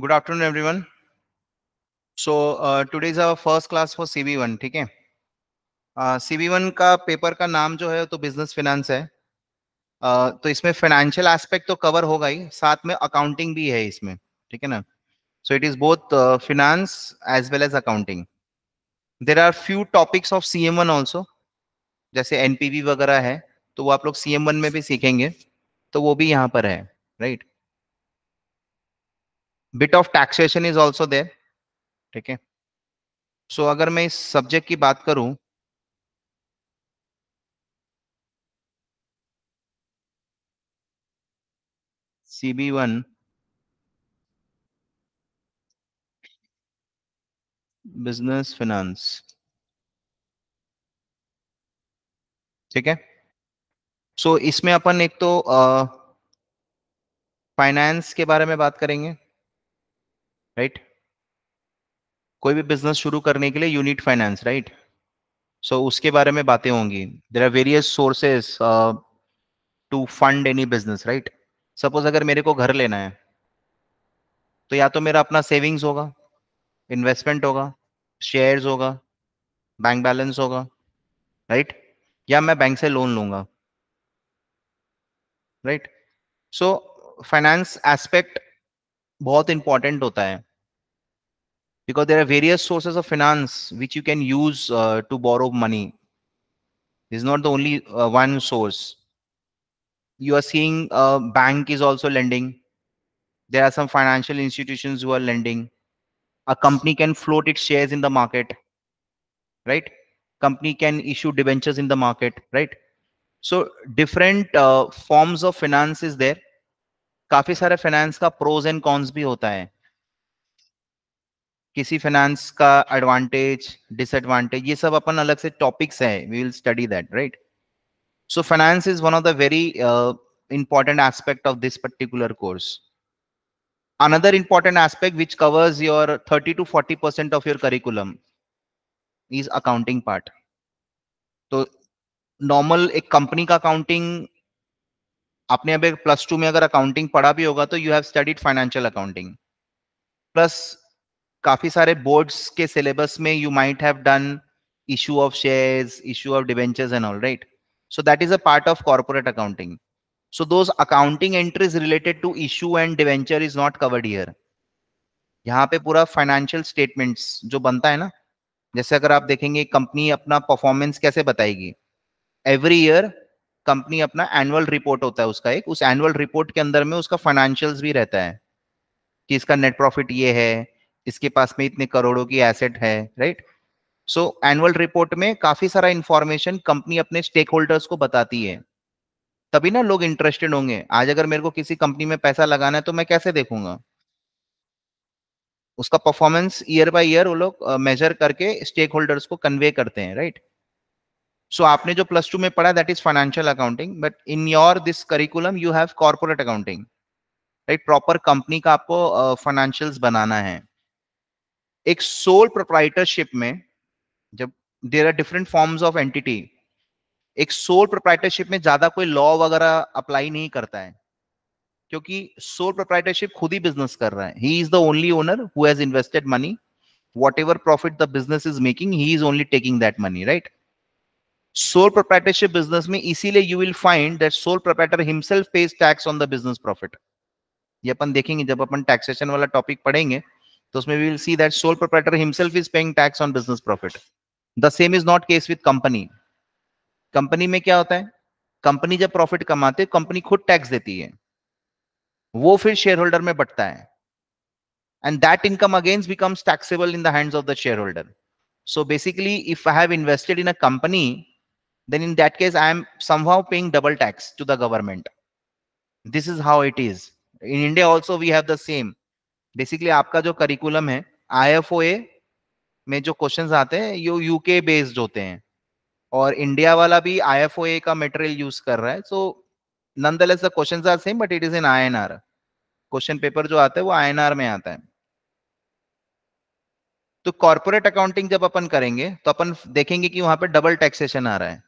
Good afternoon everyone so today is our first class for C B one ठीक है C B one का paper का नाम जो है तो बिजनेस फिनेंस है uh, तो इसमें फाइनेंशियल एस्पेक्ट तो कवर होगा ही साथ में अकाउंटिंग भी है इसमें ठीक है ना so it is both finance as well as accounting there are few topics of C M one also जैसे एन पी वी वगैरह है तो वो आप लोग सी एम वन में भी सीखेंगे तो वो भी यहाँ पर है right right? Bit of taxation is also there ठीक है सो अगर मैं इस सब्जेक्ट की बात करूं C B one business finance ठीक है सो so, इसमें अपन एक तो फाइनेंस के बारे में बात करेंगे राइट कोई भी बिजनेस शुरू करने के लिए यूनिट फाइनेंस राइट सो उसके बारे में बातें होंगी there are various sources to fund any business right suppose अगर मेरे को घर लेना है तो या तो मेरा अपना सेविंग्स होगा इन्वेस्टमेंट होगा शेयर्स होगा बैंक बैलेंस होगा राइट या मैं बैंक से लोन लूंगा right so finance aspect Both important होता है because there are various sources of finance which you can use uh, to borrow money this is not the only uh, one source you are seeing uh, bank is also lending there are some financial institutions who are lending a company can float its shares in the market right company can issue debentures in the market right so different forms of finance is there काफी सारे finance का pros and cons भी होता है किसी finance का advantage disadvantage ये सब अपन अलग से टॉपिक्स है we will study that right so finance is one of the very important aspect of this particular course another important aspect which covers your thirty two forty percent of your curriculum is accounting part तो normal एक company का accounting आपने अभी plus two में अगर accounting पढ़ा भी होगा तो you have studied financial accounting plus काफी सारे बोर्ड्स के सिलेबस में you might have done issue of shares issue of debentures and all right so that is a part of corporate accounting so two accounting entries related to issue and debenture is not covered here यहाँ पे पूरा financial statements जो बनता है ना जैसे अगर आप देखेंगे कंपनी अपना परफॉर्मेंस कैसे बताएगी एवरी ईयर कंपनी अपना एनुअल रिपोर्ट होता है उसका एक उस एनुअल रिपोर्ट के अंदर में उसका फाइनेंशियल्स भी रहता है कि इसका नेट प्रॉफिट ये है इसके पास में इतने करोड़ों की एसेट है राइट सो एनुअल रिपोर्ट में काफी सारा इंफॉर्मेशन कंपनी अपने स्टेक होल्डर्स को बताती है तभी ना लोग इंटरेस्टेड होंगे आज अगर मेरे को किसी कंपनी में पैसा लगाना है तो मैं कैसे देखूंगा उसका परफॉर्मेंस ईयर बाय ईयर वो लोग मेजर करके स्टेक होल्डर्स को कन्वे करते हैं राइट right? सो so, आपने जो प्लस टू में पढ़ा that is financial accounting but in your this curriculum you have corporate accounting right proper company का आपको फाइनेंशियल uh, बनाना है एक सोल प्रोप्राइटरशिप में जब there are different forms of entity एक सोल प्रोप्राइटरशिप में ज्यादा कोई लॉ वगैरह अप्लाई नहीं करता है क्योंकि सोल प्रोप्राइटरशिप खुद ही बिजनेस कर रहा है he is the only owner who's invested money whatever profit the business is making he is only taking that money right sole proprietorship business में इसीलिए you will find that sole proprietor himself pays tax on the business profit ये अपन देखेंगे जब अपन taxation वाला topic पढ़ेंगे तो उसमें we will see that sole proprietor himself is paying tax on business profit the same is not case with company company में क्या होता है कंपनी जब प्रॉफिट कमाते कंपनी खुद टैक्स देती है वो फिर शेयर होल्डर में बटता है and that income against becomes taxable in the hands of the share holder so basically if I have invested in a company then in that case i am somehow paying double tax to the government this is how it is in india also we have the same basically आपका जो curriculum है IFOA में जो questions आते हैं ये UK based होते हैं और इंडिया वाला भी आई का मटेरियल यूज कर रहा है so nonetheless the questions are same but it is in INR question paper जो आता है वो आईएनआर में आता है तो कॉर्पोरेट अकाउंटिंग जब अपन करेंगे तो अपन देखेंगे कि वहां पे डबल टैक्सेशन आ रहा है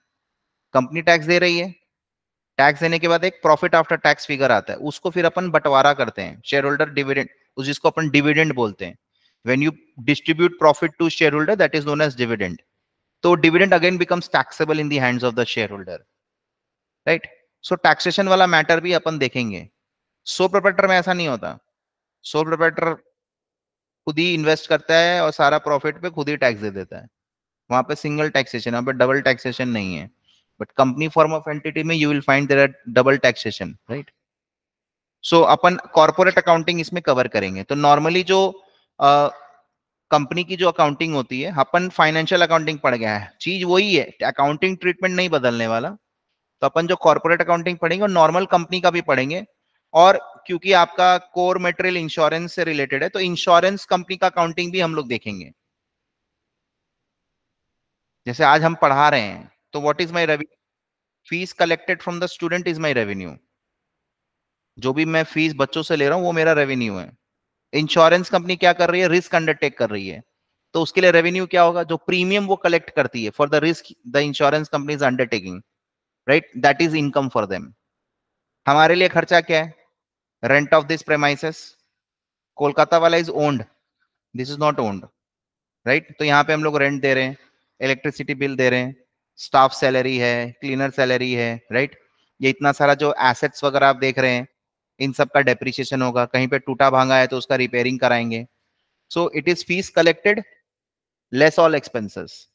कंपनी टैक्स दे रही है टैक्स देने के बाद एक प्रॉफिट आफ्टर टैक्स फिगर आता है उसको फिर अपन बंटवारा करते हैं शेयर होल्डर डिविडेंड उस जिसको अपन डिविडेंड बोलते हैं when you distribute profit to shareholder that is known as dividend so तो dividend again becomes taxable in hands of the share holder right so taxation वाला मैटर भी अपन देखेंगे सो प्रोपरेटर में ऐसा नहीं होता सो प्रोपरेटर खुद ही इन्वेस्ट करता है और सारा प्रॉफिट पे खुद ही टैक्स दे देता है वहां पे सिंगल टैक्सेशन वहां पे डबल टैक्सेशन नहीं है but company form of entity में you will find there are double taxation right so upon corporate accounting इसमें cover करेंगे तो normally जो uh, कंपनी की जो अकाउंटिंग होती है अपन फाइनेंशियल अकाउंटिंग पड़ गया है चीज वही है अकाउंटिंग ट्रीटमेंट नहीं बदलने वाला तो अपन जो कॉर्पोरेट अकाउंटिंग पढ़ेंगे और नॉर्मल कंपनी का भी पढ़ेंगे और क्योंकि आपका कोर मेटेरियल इंश्योरेंस से रिलेटेड है तो इंश्योरेंस कंपनी का अकाउंटिंग भी हम लोग देखेंगे जैसे आज हम पढ़ा रहे हैं तो what is my revenue fees collected from the student is my revenue जो भी मैं फीस बच्चों से ले रहा हूँ वो मेरा रेवेन्यू है इंश्योरेंस कंपनी क्या कर रही है रिस्क अंडरटेक कर रही है तो उसके लिए रेवेन्यू क्या होगा जो प्रीमियम वो कलेक्ट करती है for the risk the insurance company is undertaking right that is income for them हमारे लिए खर्चा क्या है rent of this premises Kolkata वाला is owned this is not owned right तो यहाँ पे हम लोग रेंट दे रहे हैं इलेक्ट्रिसिटी बिल दे रहे हैं स्टाफ सैलरी है क्लीनर सैलरी है राइट ये इतना सारा जो एसेट्स वगैरह आप देख रहे हैं इन सब का डेप्रीशिएशन होगा कहीं पे टूटा भांगा है तो उसका रिपेयरिंग कराएंगे so it is fees collected less all expenses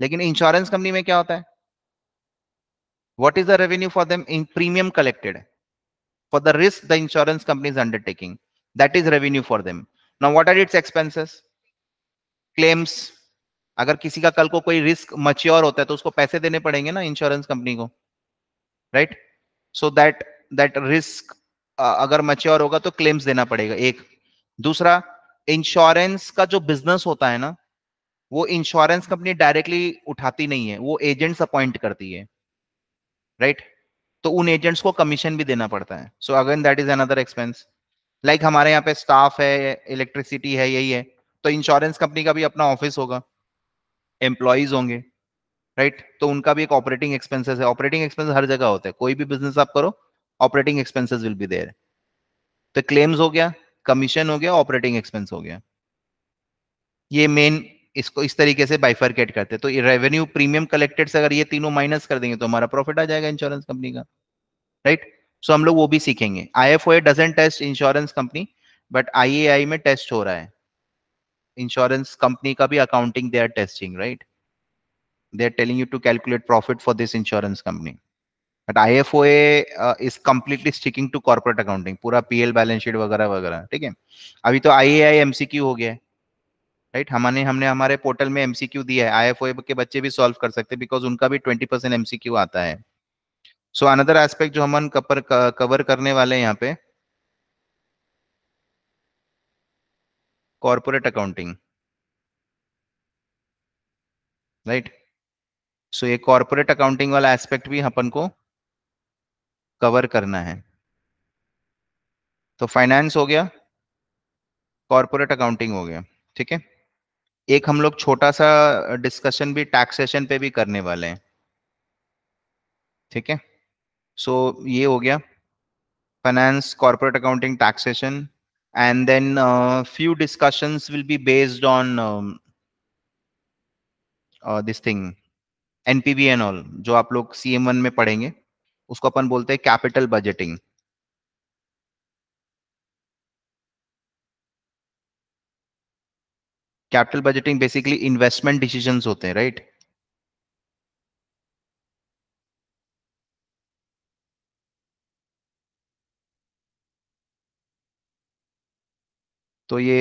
लेकिन इंश्योरेंस कंपनी में क्या होता है what is the revenue for them in premium collected for the risk the insurance company undertaking that is revenue for them now what are its expenses claims अगर किसी का कल को कोई रिस्क मच्योर होता है तो उसको पैसे देने पड़ेंगे ना इंश्योरेंस कंपनी को right so that that risk अगर मच्योर होगा तो क्लेम्स देना पड़ेगा एक दूसरा इंश्योरेंस का जो बिजनेस होता है ना वो इंश्योरेंस कंपनी डायरेक्टली उठाती नहीं है वो एजेंट्स अपॉइंट करती है राइट right? तो उन एजेंट्स को कमीशन भी देना पड़ता है so again that is another expense like हमारे यहाँ पे स्टाफ है इलेक्ट्रिसिटी है यही है तो इंश्योरेंस कंपनी का भी अपना ऑफिस होगा एम्प्लॉयज होंगे राइट तो उनका भी एक ऑपरेटिंग एक्सपेंसेस है ऑपरेटिंग एक्सपेंसेस हर जगह होते हैं कोई भी बिजनेस आप करो operating expenses will be there तो क्लेम्स हो गया कमीशन हो गया ऑपरेटिंग एक्सपेंस हो गया ये मेन इसको इस तरीके से बाइफरकेट करते हैं तो रेवेन्यू प्रीमियम कलेक्टेड से अगर ये तीनों माइनस कर देंगे तो हमारा प्रॉफिट आ जाएगा इंश्योरेंस कंपनी का राइट सो हम लोग वो भी सीखेंगे I F O doesn't test insurance company but I में टेस्ट हो रहा है इंश्योरेंस कंपनी का भी accounting they are testing right they are telling you to calculate profit for this insurance company but I F O A is completely sticking to corporate accounting पूरा P L balance sheet वगैरह वगैरह ठीक है अभी तो आई ए I am C Q हो गया है राइट right? हमने हमने हमारे पोर्टल में एम सी क्यू दिया है आई एफ ओ ए के बच्चे भी सॉल्व कर सकते हैं बिकॉज उनका भी twenty percent M C Q आता है सो अनदर एस्पेक्ट जो हम कवर करने वाले हैं यहाँ पे corporate accounting राइट सो ये कॉर्पोरेट अकाउंटिंग वाला एस्पेक्ट भी अपन को कवर करना है तो फाइनेंस हो गया कॉर्पोरेट अकाउंटिंग हो गया ठीक है एक हम लोग छोटा सा डिस्कशन भी टैक्सेशन पे भी करने वाले हैं ठीक है सो so, ये हो गया finance corporate accounting taxation and then a uh, few discussions will be based on um, uh, this thing NPV and all jo aap log cm1 mein padhenge usko apan bolte hai capital budgeting capital budgeting capital budgeting basically investment decisions होते हैं right right? तो ये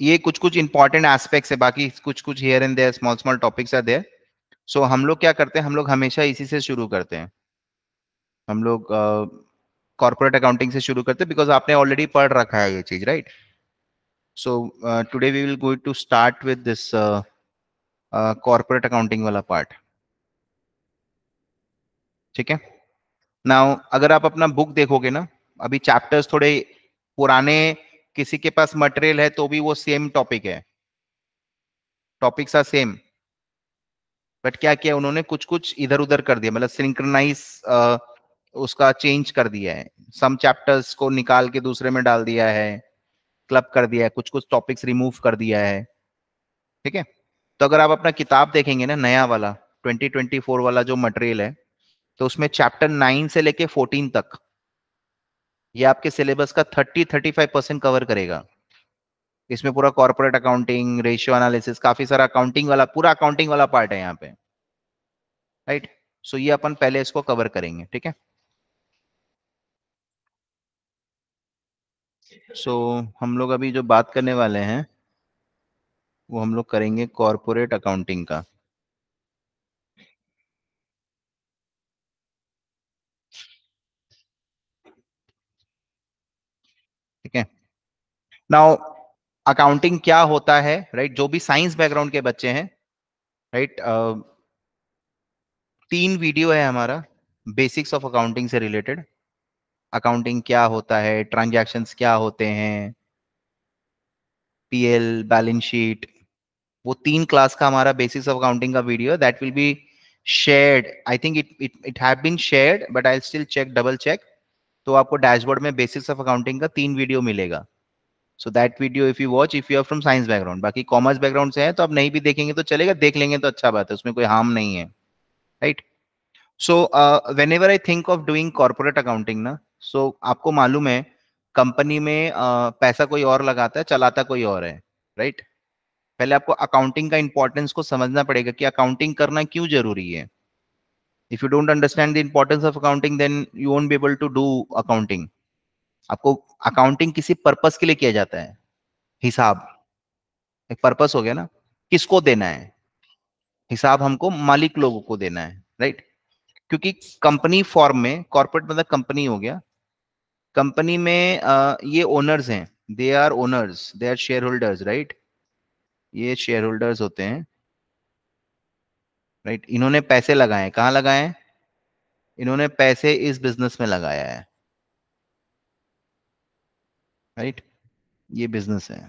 ये कुछ कुछ important aspects है बाकी कुछ कुछ here and there small small topics are there so हम लोग क्या करते हैं हम लोग हमेशा इसी से शुरू करते हैं हम लोग कॉर्पोरेट uh, अकाउंटिंग से शुरू करते हैं बिकॉज आपने ऑलरेडी पढ़ रखा है ये चीज right so today we will go to start with this corporate accounting वाला पार्ट ठीक है नाउ अगर आप अपना बुक देखोगे ना अभी चैप्टर्स थोड़े पुराने किसी के पास मटेरियल है तो भी वो सेम टॉपिक है टॉपिक्स आर सेम बट क्या किया उन्होंने कुछ कुछ इधर उधर कर दिया मतलब सिंक्रनाइज उसका चेंज कर दिया है सम चैप्टर्स को निकाल के दूसरे में डाल दिया है क्लब कर दिया है कुछ कुछ टॉपिक्स रिमूव कर दिया है ठीक है तो अगर आप अपना किताब देखेंगे ना नया वाला 2024 वाला जो मटेरियल है तो उसमें चैप्टर 9 से लेके 14 तक ये आपके सिलेबस का 30 35 परसेंट कवर करेगा इसमें पूरा कॉर्पोरेट अकाउंटिंग रेशियो एनालिसिस काफी सारा अकाउंटिंग वाला पूरा अकाउंटिंग वाला पार्ट है यहाँ पे राइट right? सो so ये अपन पहले इसको कवर करेंगे ठीक है सो so, हम लोग अभी जो बात करने वाले हैं वो हम लोग करेंगे कॉरपोरेट अकाउंटिंग का नाउ अकाउंटिंग क्या होता है राइट right? जो भी साइंस बैकग्राउंड के बच्चे हैं राइट right? uh, तीन वीडियो है हमारा बेसिक्स ऑफ अकाउंटिंग से रिलेटेड अकाउंटिंग क्या होता है ट्रांजेक्शन क्या होते हैं पीएल बैलेंस शीट वो तीन क्लास का हमारा बेसिक्स ऑफ अकाउंटिंग का video that will be shared I think it it it have been shared but I still check double check तो आपको डैशबोर्ड में बेसिक्स ऑफ अकाउंटिंग का तीन वीडियो मिलेगा so that video if you watch if you are from science background बाकी commerce background से है तो आप नहीं भी देखेंगे तो चलेगा देख लेंगे तो अच्छा बात है उसमें कोई हार्म नहीं है right so whenever I think of doing corporate accounting ना सो so, आपको मालूम है कंपनी में uh, पैसा कोई और लगाता है चलाता कोई और है राइट right? पहले आपको अकाउंटिंग का इंपॉर्टेंस को समझना पड़ेगा कि अकाउंटिंग करना क्यों जरूरी है if you don't understand the importance of accounting then you won't be able to do accounting आपको अकाउंटिंग किसी पर्पस के लिए किया जाता है हिसाब एक पर्पस हो गया ना किसको देना है हिसाब हमको मालिक लोगों को देना है राइट क्योंकि कंपनी फॉर्म में कॉर्पोरेट मतलब कंपनी हो गया कंपनी में आ, ये ओनर्स हैं they are owners they are share holders right ये शेयर होल्डर्स होते हैं राइट इन्होंने पैसे लगाए कहाँ लगाए इन्होंने पैसे इस बिजनेस में लगाया है राइट ये बिजनेस है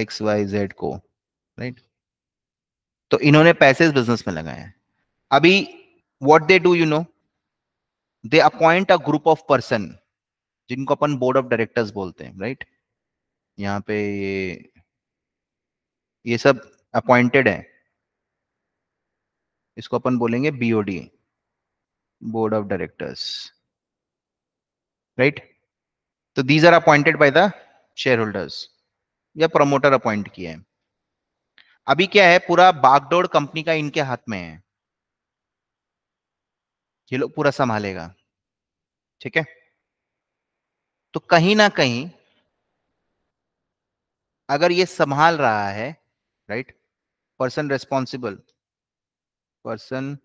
एक्स वाई जेड को राइट तो इन्होंने पैसे इस बिजनेस में लगाए हैं अभी what they do you know they appoint a group of person जिनको अपन बोर्ड ऑफ डायरेक्टर्स बोलते हैं राइट यहाँ पे ये ये सब अपॉइंटेड है इसको अपन बोलेंगे BOD board of directors right तो these are appointed by the share holders या प्रमोटर अपॉइंट किए हैं अभी क्या है पूरा बागडोर कंपनी का इनके हाथ में है ये लोग पूरा संभालेगा ठीक है तो कहीं ना कहीं अगर ये संभाल रहा है right person responsible person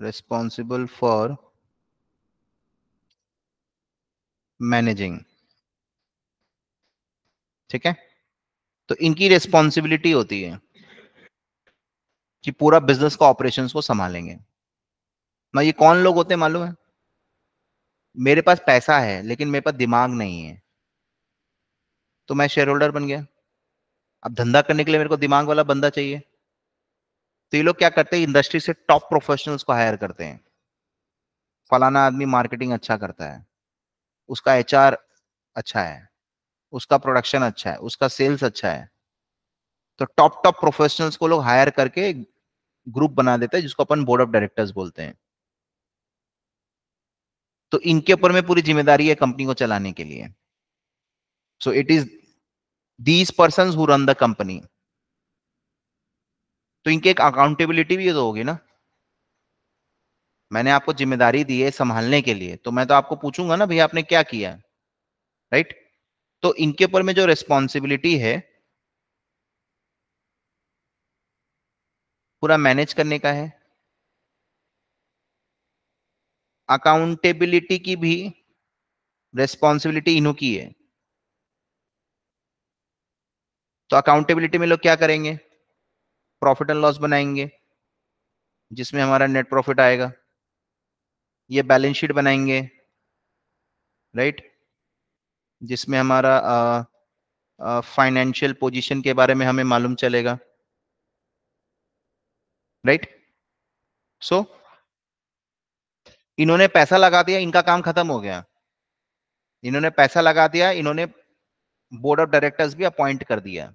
responsible for managing ठीक है तो इनकी रिस्पॉन्सिबिलिटी होती है कि पूरा बिजनेस का ऑपरेशन को संभालेंगे ना ये कौन लोग होते हैं मालूम है मेरे पास पैसा है लेकिन मेरे पास दिमाग नहीं है तो मैं शेयर होल्डर बन गया अब धंधा करने के लिए मेरे को दिमाग वाला बंदा चाहिए तो ये लोग क्या करते हैं इंडस्ट्री से टॉप प्रोफेशनल्स को हायर करते हैं फलाना आदमी मार्केटिंग अच्छा करता है उसका एच अच्छा है उसका प्रोडक्शन अच्छा है उसका सेल्स अच्छा है तो टॉप टॉप प्रोफेशनल्स को लोग हायर करके ग्रुप बना देते हैं जिसको अपन बोर्ड ऑफ डायरेक्टर्स बोलते हैं तो इनके ऊपर में पूरी जिम्मेदारी है कंपनी को चलाने के लिए so it is these person who run the company तो इनके एक अकाउंटेबिलिटी भी तो होगी ना मैंने आपको जिम्मेदारी दी है संभालने के लिए तो मैं तो आपको पूछूंगा ना भैया आपने क्या किया राइट तो इनके ऊपर में जो रिस्पॉन्सिबिलिटी है पूरा मैनेज करने का है अकाउंटेबिलिटी की भी रेस्पॉन्सिबिलिटी इन्हों की है तो अकाउंटेबिलिटी में लोग क्या करेंगे प्रॉफिट एंड लॉस बनाएंगे जिसमें हमारा नेट प्रॉफिट आएगा ये बैलेंस शीट बनाएंगे राइट जिसमें हमारा फाइनेंशियल पोजीशन के बारे में हमें मालूम चलेगा राइट सो so, इन्होंने पैसा लगा दिया इनका काम खत्म हो गया इन्होंने पैसा लगा दिया इन्होंने बोर्ड ऑफ डायरेक्टर्स भी अपॉइंट कर दिया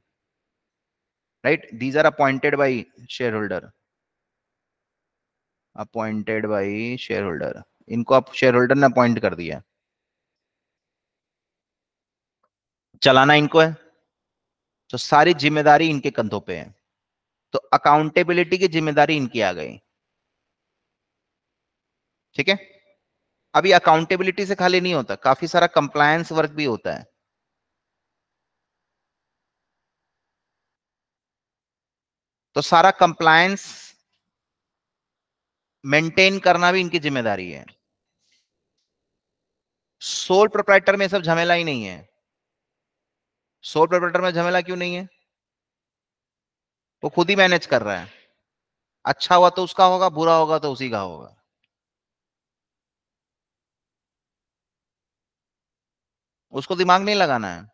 right these are appointed by share holder appointed by share holder इनको आप शेयर होल्डर ने अपॉइंट कर दिया चलाना इनको है तो सारी जिम्मेदारी इनके कंधों पे है तो अकाउंटेबिलिटी की जिम्मेदारी इनकी आ गई ठीक है अभी अकाउंटेबिलिटी से खाली नहीं होता काफी सारा कंप्लायंस वर्क भी होता है तो सारा कंप्लायंस मेंटेन करना भी इनकी जिम्मेदारी है सोल प्रोप्राइटर में सब झमेला ही नहीं है सोल प्रोप्राइटर में झमेला क्यों नहीं है वो खुद ही मैनेज कर रहा है अच्छा हुआ तो उसका होगा बुरा होगा तो उसी का होगा उसको दिमाग नहीं लगाना है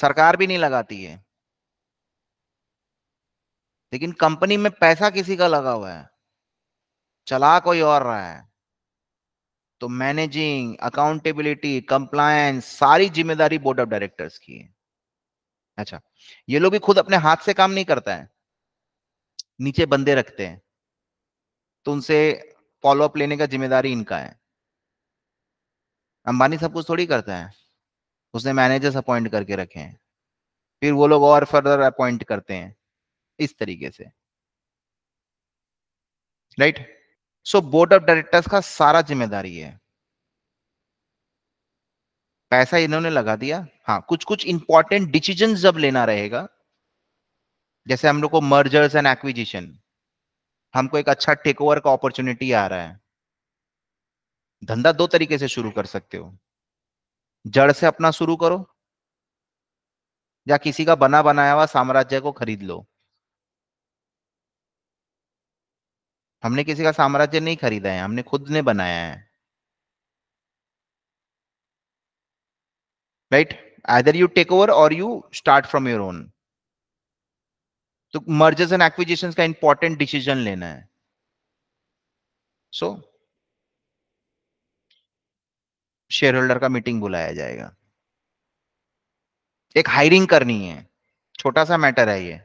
सरकार भी नहीं लगाती है लेकिन कंपनी में पैसा किसी का लगा हुआ है चला कोई और रहा है तो मैनेजिंग अकाउंटेबिलिटी कंप्लायंस सारी जिम्मेदारी बोर्ड ऑफ डायरेक्टर्स की है अच्छा ये लोग भी खुद अपने हाथ से काम नहीं करता है नीचे बंदे रखते हैं तो उनसे फॉलोअप लेने का जिम्मेदारी इनका है अंबानी सब कुछ थोड़ी करता है उसने मैनेजर्स अपॉइंट करके रखे हैं फिर वो लोग और फर्दर अपॉइंट करते हैं इस तरीके से right right? So board of directors का सारा जिम्मेदारी है पैसा इन्होंने लगा दिया हाँ कुछ कुछ इंपॉर्टेंट डिसीजन जब लेना रहेगा जैसे हम लोग को मर्जर्स एंड एक्विजिशन हमको एक अच्छा टेक ओवर का अपॉर्चुनिटी आ रहा है धंधा दो तरीके से शुरू कर सकते हो जड़ से अपना शुरू करो या किसी का बना बनाया हुआ साम्राज्य को खरीद लो हमने किसी का साम्राज्य नहीं खरीदा है हमने खुद ने बनाया है right other you take over और you start from your own तो मर्जर्स एंड एक्विजिशन का इंपॉर्टेंट डिसीजन लेना है सो शेयर होल्डर का मीटिंग बुलाया जाएगा एक हायरिंग करनी है छोटा सा मैटर है ये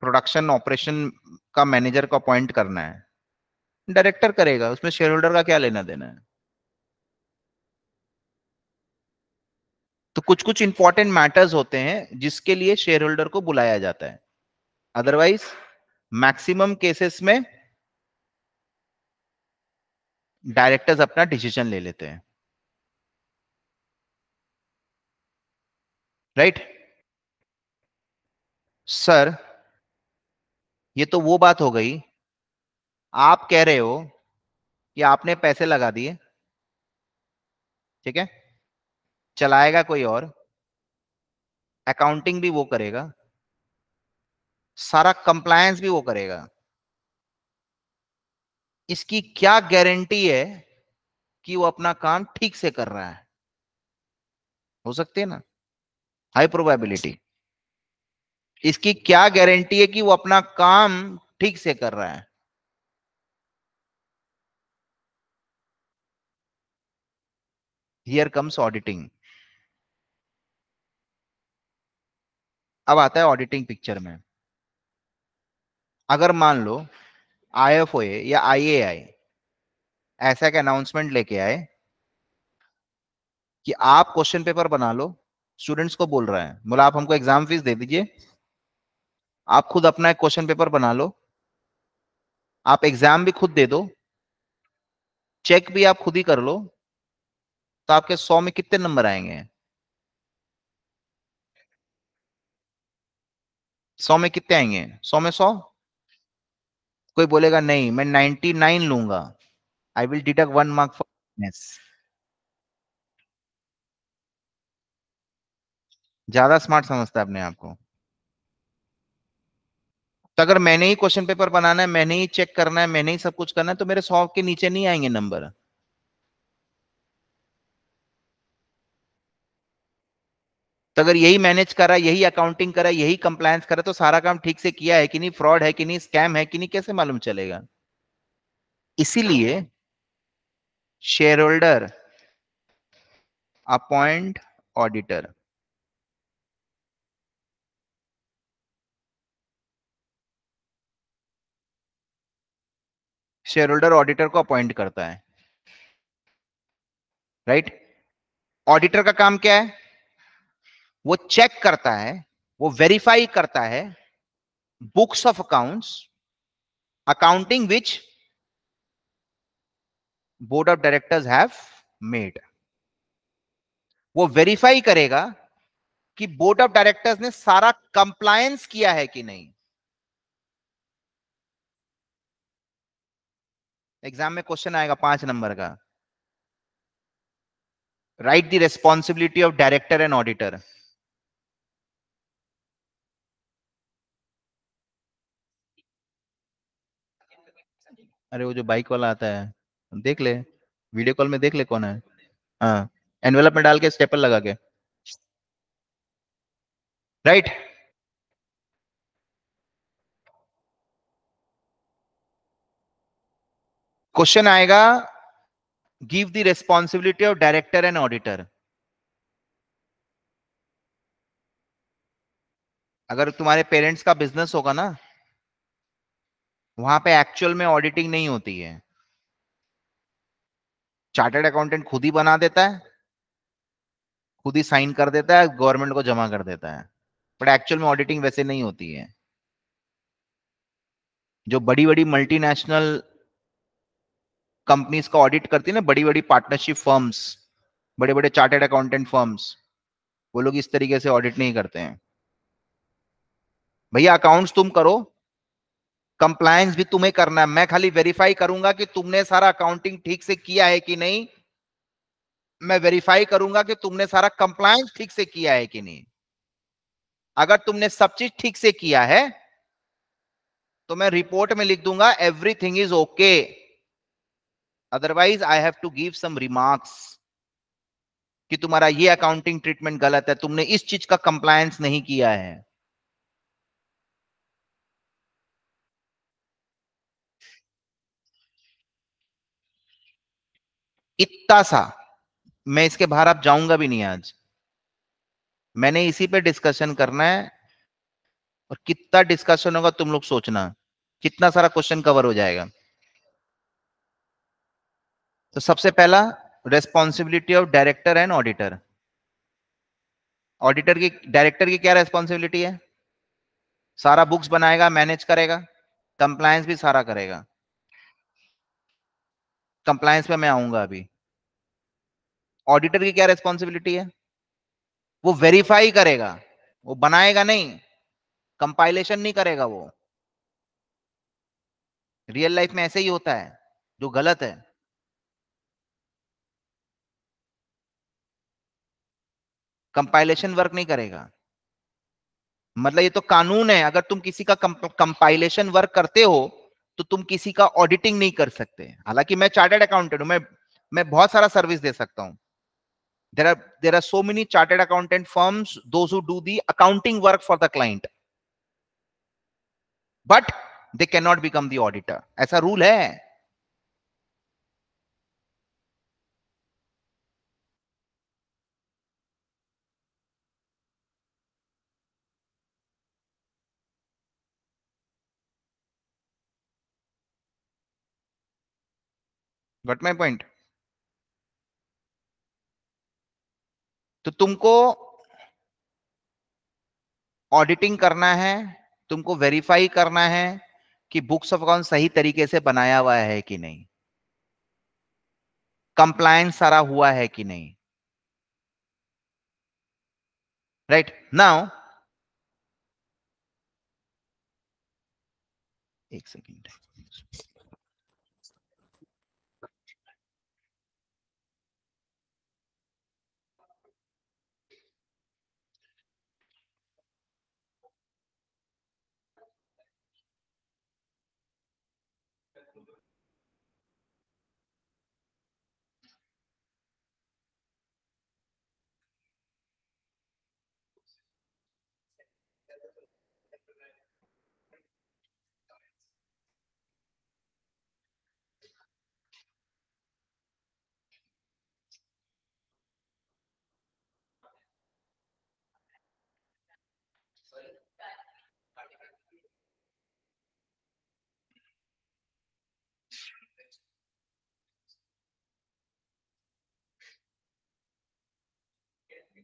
प्रोडक्शन ऑपरेशन का मैनेजर को अपॉइंट करना है डायरेक्टर करेगा उसमें शेयर होल्डर का क्या लेना देना है तो कुछ कुछ इंपॉर्टेंट मैटर्स होते हैं जिसके लिए शेयर होल्डर को बुलाया जाता है अदरवाइज मैक्सिमम केसेस में डायरेक्टर्स अपना डिसीजन ले लेते हैं राइट right? सर ये तो वो बात हो गई आप कह रहे हो कि आपने पैसे लगा दिए ठीक है चलाएगा कोई और अकाउंटिंग भी वो करेगा सारा कंप्लायंस भी वो करेगा इसकी क्या गारंटी है कि वो अपना काम ठीक से कर रहा है हो सकती है ना हाई प्रोबेबिलिटी इसकी क्या गारंटी है कि वो अपना काम ठीक से कर रहा है हियर कम्स ऑडिटिंग अब आता है ऑडिटिंग पिक्चर में अगर मान लो आईएफओए या आईएआई ऐसा एक अनाउंसमेंट लेके आए कि आप क्वेश्चन पेपर बना लो स्टूडेंट्स को बोल रहा है बोला आप हमको एग्जाम फीस दे दीजिए आप खुद अपना एक क्वेश्चन पेपर बना लो आप एग्जाम भी खुद दे दो चेक भी आप खुद ही कर लो तो आपके सौ में कितने नंबर आएंगे सौ में कितने आएंगे सौ में सौ कोई बोलेगा नहीं मैं नाइनटी नाइन लूंगा I will deduct one mark for ज्यादा स्मार्ट समझता है अपने आपको तो अगर मैंने ही क्वेश्चन पेपर बनाना है मैंने ही चेक करना है मैंने ही सब कुछ करना है तो मेरे सौ के नीचे नहीं आएंगे नंबर तो अगर यही मैनेज करा यही अकाउंटिंग करा यही कंप्लायंस करा तो सारा काम ठीक से किया है कि नहीं फ्रॉड है कि नहीं स्कैम है कि नहीं कैसे मालूम चलेगा इसीलिए share holder appoint auditor share holder auditor को अपॉइंट करता है राइट right? ऑडिटर का काम क्या है वो चेक करता है वो वेरीफाई करता है books of accounts accounting which board of directors have made वो वेरीफाई करेगा कि बोर्ड ऑफ डायरेक्टर्स ने सारा कंप्लायंस किया है कि नहीं एग्जाम में क्वेश्चन आएगा पांच नंबर का right the responsibility of director and auditor अरे वो जो बाइक वाला आता है देख ले वीडियो कॉल में देख ले कौन है हाँ एनवेलप में डाल के स्टेपल लगा के राइट right. क्वेश्चन आएगा give the responsibility of director and auditor अगर तुम्हारे पेरेंट्स का बिजनेस होगा ना वहां पे एक्चुअल में ऑडिटिंग नहीं होती है चार्टर्ड अकाउंटेंट खुद ही बना देता है खुद ही साइन कर देता है गवर्नमेंट को जमा कर देता है पर एक्चुअल में ऑडिटिंग वैसे नहीं होती है जो बड़ी बड़ी मल्टीनेशनल कंपनीज का ऑडिट करती है ना बड़ी बड़ी पार्टनरशिप फर्म्स बड़े बड़े चार्टेड अकाउंटेंट फर्म्स वो लोग इस तरीके से ऑडिट नहीं करते हैं भैया अकाउंट्स तुम करो कंप्लायंस भी तुम्हें करना है मैं खाली वेरीफाई करूंगा कि तुमने सारा अकाउंटिंग ठीक से किया है कि नहीं मैं वेरीफाई करूंगा कि तुमने सारा कंप्लायंस ठीक से किया है कि नहीं अगर तुमने सब चीज ठीक से किया है तो मैं रिपोर्ट में लिख दूंगा everything is okay otherwise I have to give some remarks कि तुम्हारा ये अकाउंटिंग ट्रीटमेंट गलत है तुमने इस चीज का कंप्लायंस नहीं किया है इतना सा मैं इसके बाहर आप जाऊंगा भी नहीं आज मैंने इसी पे डिस्कशन करना है और कितना डिस्कशन होगा तुम लोग सोचना कितना सारा क्वेश्चन कवर हो जाएगा तो सबसे पहला responsibility of director and auditor auditor की डायरेक्टर की क्या रेस्पॉन्सिबिलिटी है सारा बुक्स बनाएगा मैनेज करेगा कंप्लायंस भी सारा करेगा कंप्लायंस पे मैं आऊंगा अभी ऑडिटर की क्या रेस्पॉन्सिबिलिटी है वो वेरीफाई करेगा वो बनाएगा नहीं कंपाइलेशन नहीं करेगा वो रियल लाइफ में ऐसे ही होता है जो गलत है कंपाइलेशन वर्क नहीं करेगा मतलब ये तो कानून है अगर तुम किसी का कंपाइलेशन वर्क करते हो तो तुम किसी का ऑडिटिंग नहीं कर सकते हालांकि मैं चार्टेड अकाउंटेंट हूं मैं मैं बहुत सारा सर्विस दे सकता हूं there are there are so many chartered accountant firms do do the accounting work for the client but they can not become the auditor ऐसा रूल है गट माई पॉइंट तो तुमको ऑडिटिंग करना है तुमको वेरीफाई करना है कि बुक्स ऑफ अकाउंट सही तरीके से बनाया हुआ है कि नहीं कंप्लायंस सारा हुआ है कि नहीं राइट right? नाउ एक सेकेंड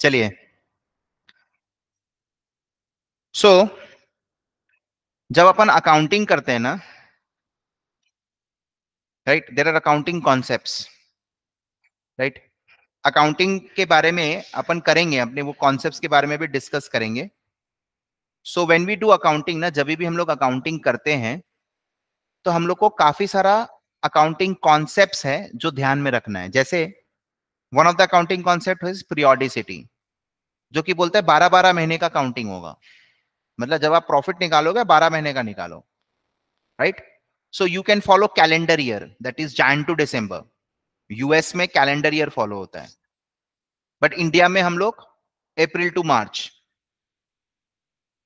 चलिए सो so, जब अपन अकाउंटिंग करते हैं ना right there are accounting concept right accounting के बारे में अपन करेंगे अपने वो कॉन्सेप्ट के बारे में भी डिस्कस करेंगे so when we do accounting ना जब भी हम लोग अकाउंटिंग करते हैं तो हम लोग को काफी सारा अकाउंटिंग कॉन्सेप्ट है जो ध्यान में रखना है जैसे one of the accounting concept is जो कि बोलते हैं बारह बारह महीने का काउंटिंग होगा मतलब जब आप प्रॉफिट निकालोगे बारह महीने का निकालो right so you can follow calendar year that is Jan to December US में कैलेंडर ईयर फॉलो होता है बट इंडिया में हम लोग अप्रैल टू मार्च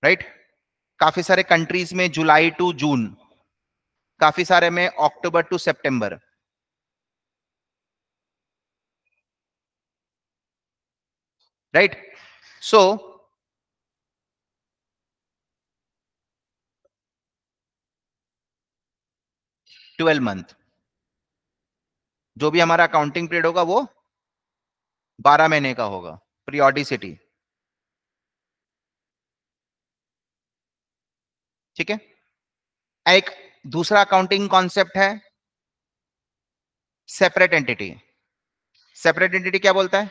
राइट काफी सारे कंट्रीज में जुलाई टू जून काफी सारे में अक्टूबर टू सितंबर राइट सो ट्वेल्व मंथ जो भी हमारा अकाउंटिंग पीरियड होगा वो बारह महीने का होगा प्रियोडिसिटी ठीक है एक दूसरा अकाउंटिंग कॉन्सेप्ट है सेपरेट एंटिटी सेपरेट एंटिटी क्या बोलता है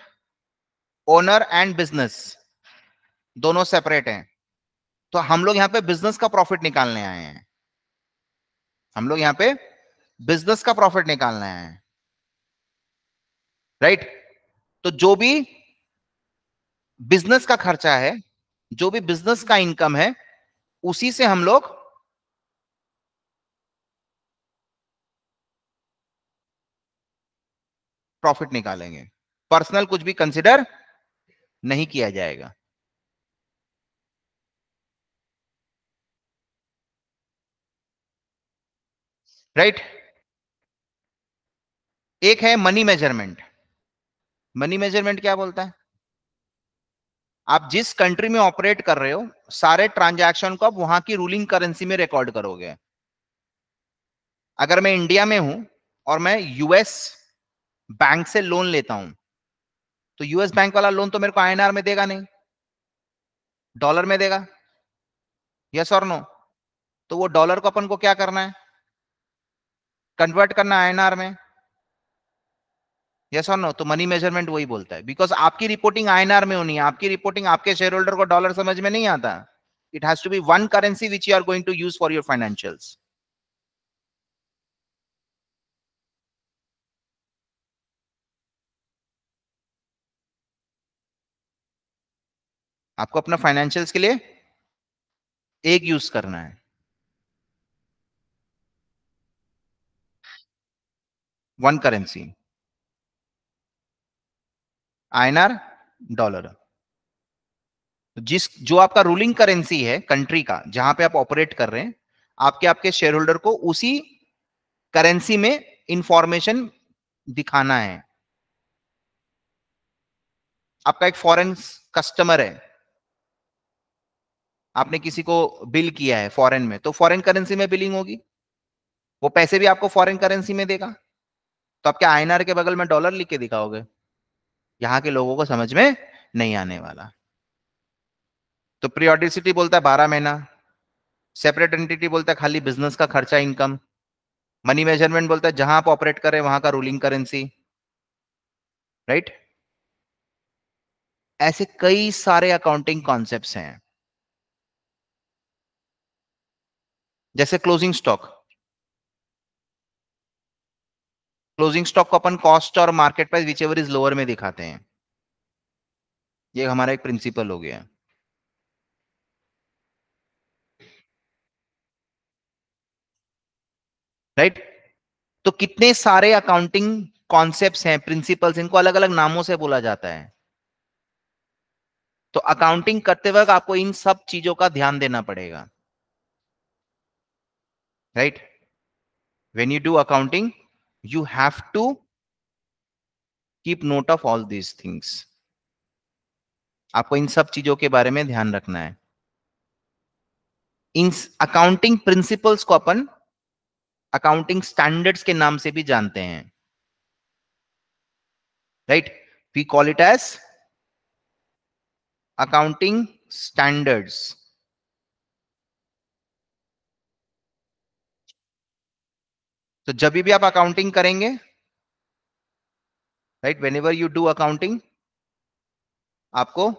ओनर एंड बिजनेस दोनों सेपरेट हैं तो हम लोग यहां पे बिजनेस का प्रॉफिट निकालने आए हैं हम लोग यहां पे बिजनेस का प्रॉफिट निकालने आए हैं राइट तो जो भी बिजनेस का खर्चा है जो भी बिजनेस का इनकम है उसी से हम लोग प्रॉफिट निकालेंगे पर्सनल कुछ भी कंसिडर नहीं किया जाएगा राइट right? एक है मनी मेजरमेंट मनी मेजरमेंट क्या बोलता है आप जिस कंट्री में ऑपरेट कर रहे हो सारे ट्रांजैक्शन को आप वहां की रूलिंग करेंसी में रिकॉर्ड करोगे अगर मैं इंडिया में हूं और मैं यूएस बैंक से लोन लेता हूं तो यूएस बैंक वाला लोन तो मेरे को आईएनआर में देगा नहीं डॉलर में देगा यस और नो तो वो डॉलर को अपन को क्या करना है कन्वर्ट करना है आईएनआर में यस और नो तो मनी मेजरमेंट वही बोलता है बिकॉज आपकी रिपोर्टिंग आईएनआर में होनी है आपकी रिपोर्टिंग आपके शेयर होल्डर को डॉलर समझ में नहीं आता it has to be one currency which you are going to use for your financials आपको अपना फाइनेंशियल्स के लिए एक यूज करना है वन करेंसी आर डॉलर जिस जो आपका रूलिंग करेंसी है कंट्री का जहां पे आप ऑपरेट कर रहे हैं आपके आपके शेयर होल्डर को उसी करेंसी में इंफॉर्मेशन दिखाना है आपका एक फॉरेन कस्टमर है आपने किसी को बिल किया है फॉरेन में तो फॉरेन करेंसी में बिलिंग होगी वो पैसे भी आपको फॉरेन करेंसी में देगा तो आप क्या आई के बगल में डॉलर लिख के दिखाओगे यहाँ के लोगों को समझ में नहीं आने वाला तो प्रियोडिसिटी बोलता है बारह महीना सेपरेट एंटिटी बोलता है खाली बिजनेस का खर्चा इनकम मनी मेजरमेंट बोलता है जहां आप ऑपरेट करें वहां का रूलिंग करेंसी राइट ऐसे कई सारे अकाउंटिंग कॉन्सेप्ट्स हैं जैसे क्लोजिंग स्टॉक क्लोजिंग स्टॉक को अपन कॉस्ट और market price whichever is lower में दिखाते हैं ये हमारा एक प्रिंसिपल हो गया राइट right? तो कितने सारे अकाउंटिंग कॉन्सेप्ट्स हैं प्रिंसिपल्स इनको अलग अलग नामों से बोला जाता है तो अकाउंटिंग करते वक्त आपको इन सब चीजों का ध्यान देना पड़ेगा right when you do accounting you have to keep note of all these things आपको इन सब चीजों के बारे में ध्यान रखना है इन अकाउंटिंग प्रिंसिपल्स को अपन अकाउंटिंग स्टैंडर्ड्स के नाम से भी जानते हैं right we call it as accounting standards तो जब भी आप अकाउंटिंग करेंगे right whenever you do accounting आपको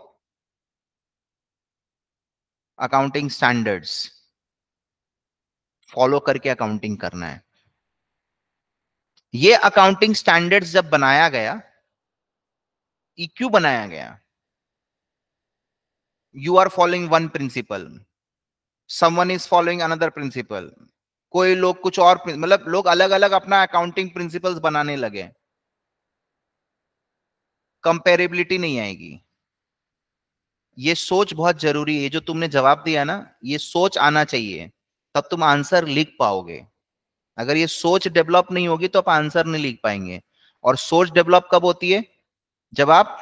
अकाउंटिंग स्टैंडर्ड्स फॉलो करके अकाउंटिंग करना है ये अकाउंटिंग स्टैंडर्ड्स जब बनाया गया इक्यू e बनाया गया you are following one principle someone is following another principle कोई लोग कुछ और मतलब लोग अलग अलग अपना अकाउंटिंग प्रिंसिपल्स बनाने लगे कंपेरेबिलिटी नहीं आएगी ये सोच बहुत जरूरी है जो तुमने जवाब दिया ना ये सोच आना चाहिए तब तुम आंसर लिख पाओगे अगर ये सोच डेवलप नहीं होगी तो आप आंसर नहीं लिख पाएंगे और सोच डेवलप कब होती है जब आप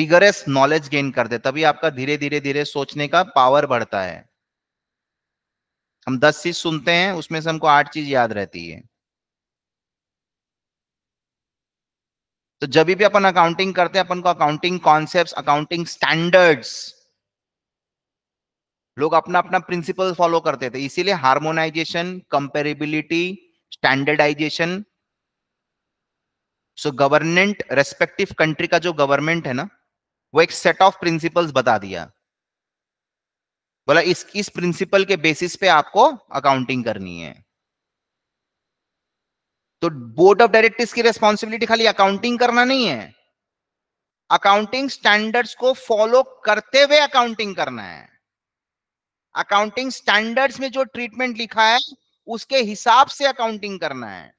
रिगरेस नॉलेज गेन करते तभी आपका धीरे धीरे धीरे सोचने का पावर बढ़ता है हम दस चीज सुनते हैं उसमें से हमको आठ चीज याद रहती है तो जब भी अपन अकाउंटिंग करते हैं अपन को अकाउंटिंग कॉन्सेप्ट अकाउंटिंग स्टैंडर्ड्स लोग अपना अपना प्रिंसिपल फॉलो करते थे इसीलिए harmonisation comparability standardisation so government respective country का जो गवर्नमेंट है ना वो एक सेट ऑफ प्रिंसिपल्स बता दिया बोला इस इस प्रिंसिपल के बेसिस पे आपको अकाउंटिंग करनी है तो बोर्ड ऑफ डायरेक्टर्स की रेस्पॉन्सिबिलिटी खाली अकाउंटिंग करना नहीं है अकाउंटिंग स्टैंडर्ड्स को फॉलो करते हुए अकाउंटिंग करना है अकाउंटिंग स्टैंडर्ड्स में जो ट्रीटमेंट लिखा है उसके हिसाब से अकाउंटिंग करना है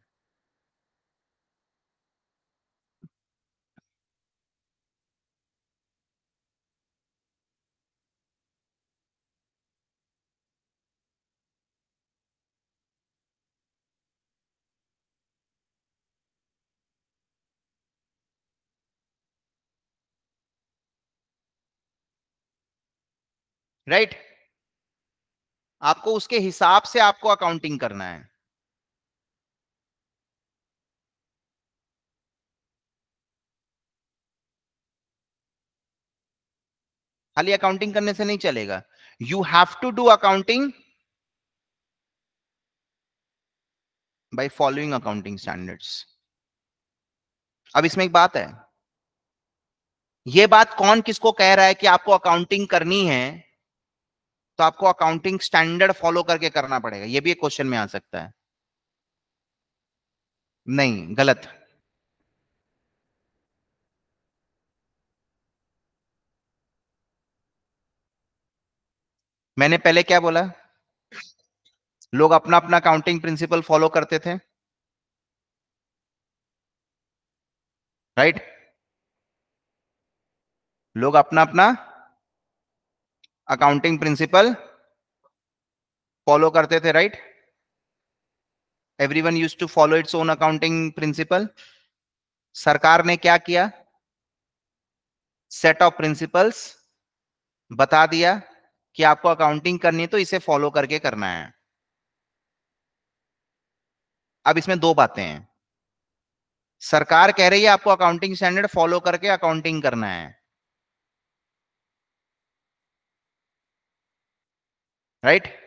राइट right? आपको उसके हिसाब से आपको अकाउंटिंग करना है खाली अकाउंटिंग करने से नहीं चलेगा you have to do accounting by following accounting standards अब इसमें एक बात है यह बात कौन किसको कह रहा है कि आपको अकाउंटिंग करनी है तो आपको अकाउंटिंग स्टैंडर्ड फॉलो करके करना पड़ेगा ये भी एक क्वेश्चन में आ सकता है नहीं गलत मैंने पहले क्या बोला लोग अपना अपना अकाउंटिंग प्रिंसिपल फॉलो करते थे राइट right? लोग अपना अपना अकाउंटिंग प्रिंसिपल फॉलो करते थे right everyone use to follow its own accounting principle सरकार ने क्या किया सेट ऑफ प्रिंसिपल्स बता दिया कि आपको अकाउंटिंग करनी है तो इसे फॉलो करके करना है अब इसमें दो बातें हैं सरकार कह रही है आपको अकाउंटिंग स्टैंडर्ड फॉलो करके अकाउंटिंग करना है राइट right?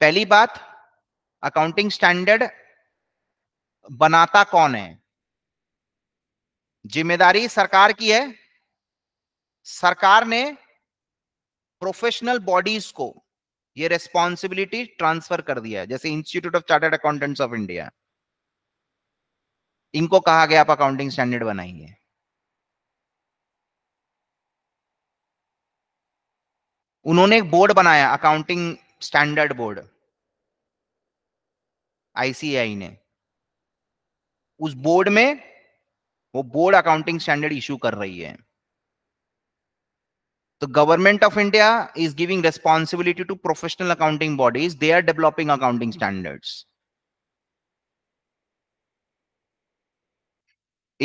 पहली बात अकाउंटिंग स्टैंडर्ड बनाता कौन है जिम्मेदारी सरकार की है सरकार ने प्रोफेशनल बॉडीज को ये रेस्पॉन्सिबिलिटी ट्रांसफर कर दिया है जैसे institute of chartered accountants of India इनको कहा गया आप अकाउंटिंग स्टैंडर्ड बनाइए उन्होंने एक बोर्ड बनाया अकाउंटिंग स्टैंडर्ड बोर्ड आईसीआई ने उस बोर्ड में वो बोर्ड अकाउंटिंग स्टैंडर्ड इश्यू कर रही है तो government of India is giving responsibility to professional accounting bodies they are developing accounting standards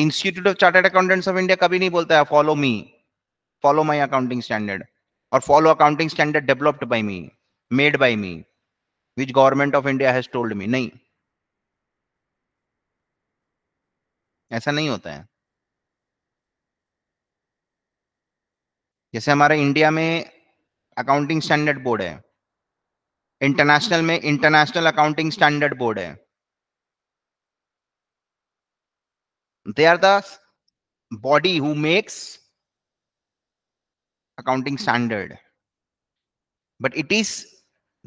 institute of chartered accountants of India कभी नहीं बोलता है follow me follow my accounting standard or follow accounting standard developed by me made by me which government of india has told me nahi aisa nahi hota hai jaise hamare india mein accounting standard board hai international mein international accounting standard board hai they are the body who makes accounting standard but it is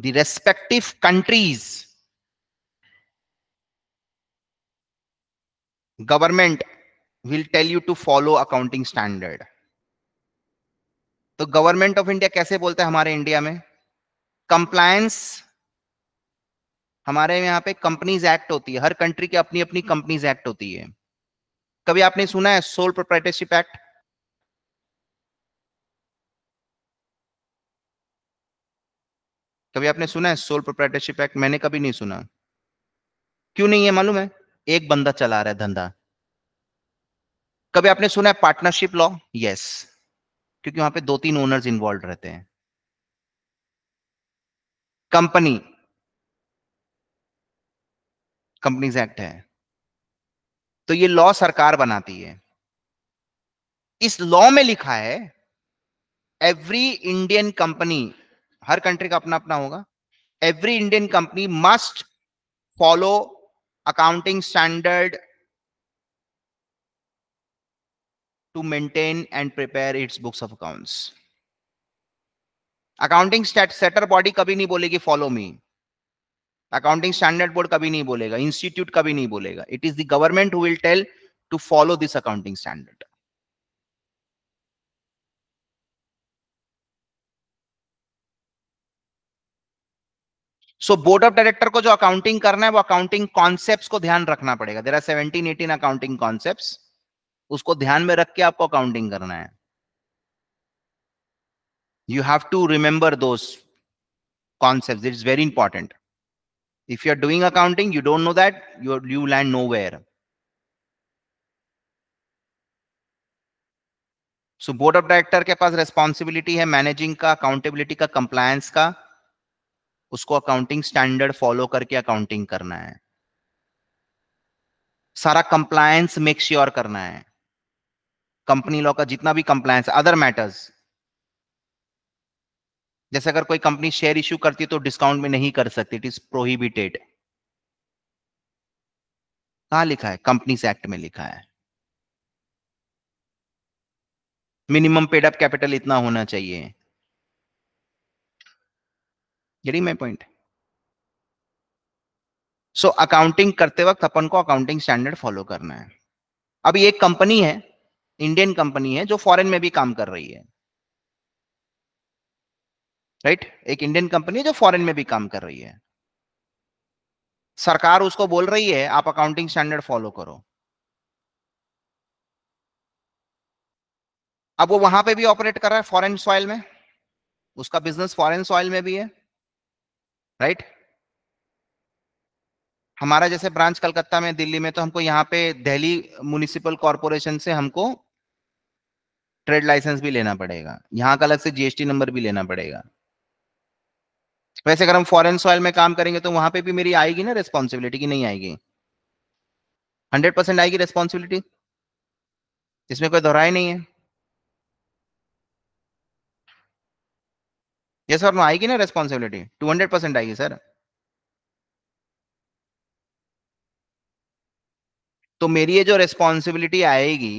the respective countries government will tell you to follow accounting standard तो government of India कैसे बोलता है हमारे India में compliance हमारे यहाँ पे companies act होती है हर कंट्री की अपनी अपनी कंपनीज एक्ट होती है कभी आपने सुना है सोल प्रोप्राइटरशिप एक्ट कभी आपने सुना है सोल प्रोप्राइटरशिप एक्ट मैंने कभी नहीं सुना क्यों नहीं है मालूम है एक बंदा चला रहा है धंधा कभी आपने सुना है पार्टनरशिप लॉ यस क्योंकि वहां पे दो तीन ओनर्स इन्वॉल्व रहते हैं कंपनी कंपनीज एक्ट है तो ये लॉ सरकार बनाती है इस लॉ में लिखा है एवरी इंडियन कंपनी हर कंट्री का अपना अपना होगा every Indian company must follow accounting standard to maintain and prepare its books of accounts accounting setter body कभी नहीं बोलेगी follow me accounting standard board कभी नहीं बोलेगा इंस्टीट्यूट कभी नहीं बोलेगा it is the government who will tell to follow this accounting standard so board of director को जो अकाउंटिंग करना है वो अकाउंटिंग कॉन्सेप्ट को ध्यान रखना पड़ेगा there are seventeen eighteen accounting concept उसको ध्यान में रख के आपको अकाउंटिंग करना है you have to remember those concept it is very important if you are doing accounting you don't know that you you land nowhere so board of director के पास रेस्पॉन्सिबिलिटी है मैनेजिंग का accountability का compliance का उसको accounting standard follow करके accounting करना है सारा कंप्लायंस मेक श्योर करना है कंपनी लॉ का जितना भी कंप्लायंस अदर मैटर्स जैसे अगर कोई कंपनी शेयर इश्यू करती है तो डिस्काउंट में नहीं कर सकती इट इज प्रोहिबिटेड कहा लिखा है कंपनीज एक्ट में लिखा है मिनिमम पेड अप कैपिटल इतना होना चाहिए मैं पॉइंट है सो so, अकाउंटिंग करते वक्त अपन को अकाउंटिंग स्टैंडर्ड फॉलो करना है अब ये एक कंपनी है इंडियन कंपनी है जो फॉरेन में भी काम कर रही है राइट right? एक इंडियन कंपनी है जो फॉरेन में भी काम कर रही है सरकार उसको बोल रही है आप अकाउंटिंग स्टैंडर्ड फॉलो करो अब वो वहां पे भी ऑपरेट कर रहा है फॉरेन सॉइल में उसका बिजनेस फॉरेन सॉइल में भी है राइट हमारा जैसे ब्रांच कलकत्ता में दिल्ली में तो हमको यहाँ पे दिल्ली म्यूनिसिपल कॉरपोरेशन से हमको ट्रेड लाइसेंस भी लेना पड़ेगा यहाँ का अलग से जीएसटी नंबर भी लेना पड़ेगा वैसे अगर हम फॉरेन सॉइल में काम करेंगे तो वहां पे भी मेरी आएगी ना रेस्पॉन्सिबिलिटी की नहीं आएगी हंड्रेड परसेंट आएगी रेस्पॉन्सिबिलिटी इसमें कोई दोहराई नहीं है यस और नो आएगी ना रेस्पॉन्सिबिलिटी टू हंड्रेड परसेंट आएगी सर तो मेरी ये जो रेस्पॉन्सिबिलिटी आएगी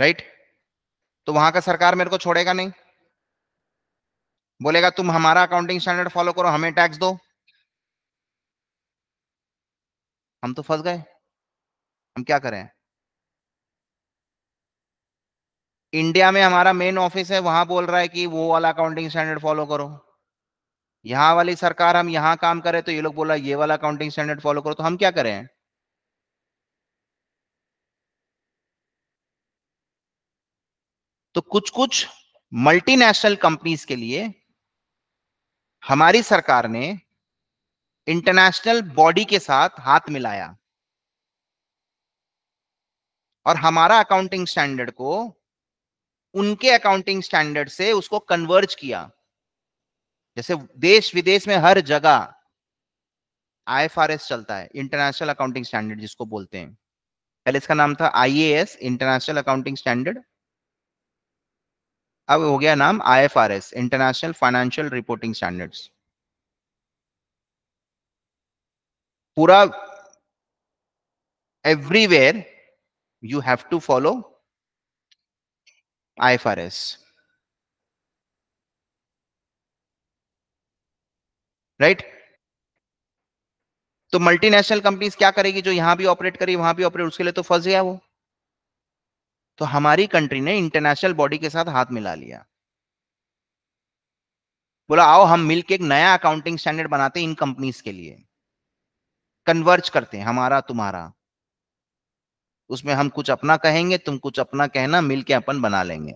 राइट तो वहां का सरकार मेरे को छोड़ेगा नहीं बोलेगा तुम हमारा अकाउंटिंग स्टैंडर्ड फॉलो करो हमें टैक्स दो हम तो फंस गए हम क्या करें इंडिया में हमारा मेन ऑफिस है वहां बोल रहा है कि वो वाला अकाउंटिंग स्टैंडर्ड फॉलो करो यहाँ वाली सरकार हम यहाँ काम करे तो ये लोग बोला ये वाला अकाउंटिंग स्टैंडर्ड फॉलो करो तो हम क्या करें तो कुछ कुछ मल्टीनेशनल कंपनीज के लिए हमारी सरकार ने इंटरनेशनल बॉडी के साथ हाथ मिलाया और हमारा अकाउंटिंग स्टैंडर्ड को उनके अकाउंटिंग स्टैंडर्ड से उसको कन्वर्ज किया जैसे देश विदेश में हर जगह आईएफआरएस चलता है इंटरनेशनल अकाउंटिंग स्टैंडर्ड जिसको बोलते हैं पहले इसका नाम था आईएएस इंटरनेशनल अकाउंटिंग स्टैंडर्ड अब हो गया नाम IFRS international financial reporting standards पूरा everywhere you have to follow IFRS. Right तो मल्टीनेशनल कंपनीज क्या करेगी जो यहां भी ऑपरेट करेगी वहां भी ऑपरेट उसके लिए तो फंस गया वो तो हमारी कंट्री ने इंटरनेशनल बॉडी के साथ हाथ मिला लिया बोला आओ हम मिलके एक नया अकाउंटिंग स्टैंडर्ड बनाते हैं इन कंपनीज के लिए कन्वर्ज करते हैं हमारा तुम्हारा उसमें हम कुछ अपना कहेंगे तुम कुछ अपना कहना मिलके अपन बना लेंगे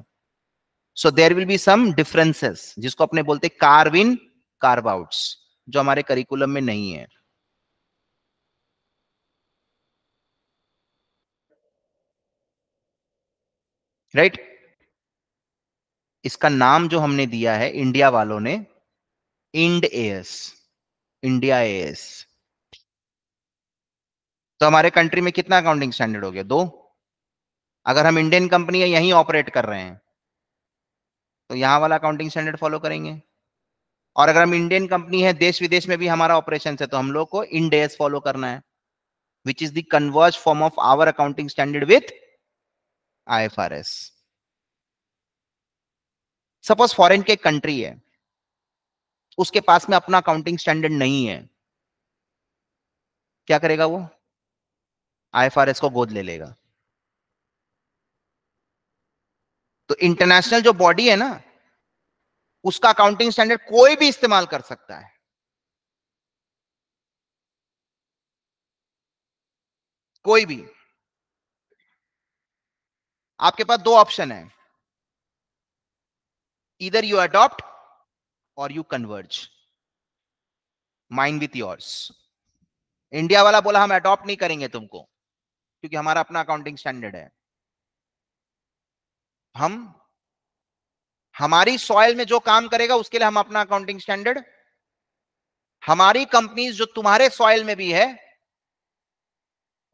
so there will be some differences जिसको अपने बोलते कार्व इन कार्व जो हमारे करिकुलम में नहीं है राइट right? इसका नाम जो हमने दिया है इंडिया वालों ने इंड एस इंडिया एस तो हमारे कंट्री में कितना अकाउंटिंग स्टैंडर्ड हो गया दो अगर हम इंडियन कंपनी है यहीं ऑपरेट कर रहे हैं तो यहां वाला अकाउंटिंग स्टैंडर्ड फॉलो करेंगे और अगर हम इंडियन कंपनी है देश विदेश में भी हमारा ऑपरेशन है तो हम लोग को इंडेस फॉलो करना है which is the form of our accounting standard with IFRS suppose foreign के कंट्री है उसके पास में अपना अकाउंटिंग स्टैंडर्ड नहीं है क्या करेगा वो आईएफआरएस को गोद ले लेगा तो इंटरनेशनल जो बॉडी है ना उसका अकाउंटिंग स्टैंडर्ड कोई भी इस्तेमाल कर सकता है कोई भी आपके पास दो ऑप्शन है इधर यू अडॉप्ट और you converge mind with yours India वाला बोला हम अडॉप्ट नहीं करेंगे तुमको क्योंकि हमारा अपना अकाउंटिंग स्टैंडर्ड है हम हमारी सॉइल में जो काम करेगा उसके लिए हम अपना अकाउंटिंग स्टैंडर्ड हमारी कंपनीज जो तुम्हारे सॉइल में भी है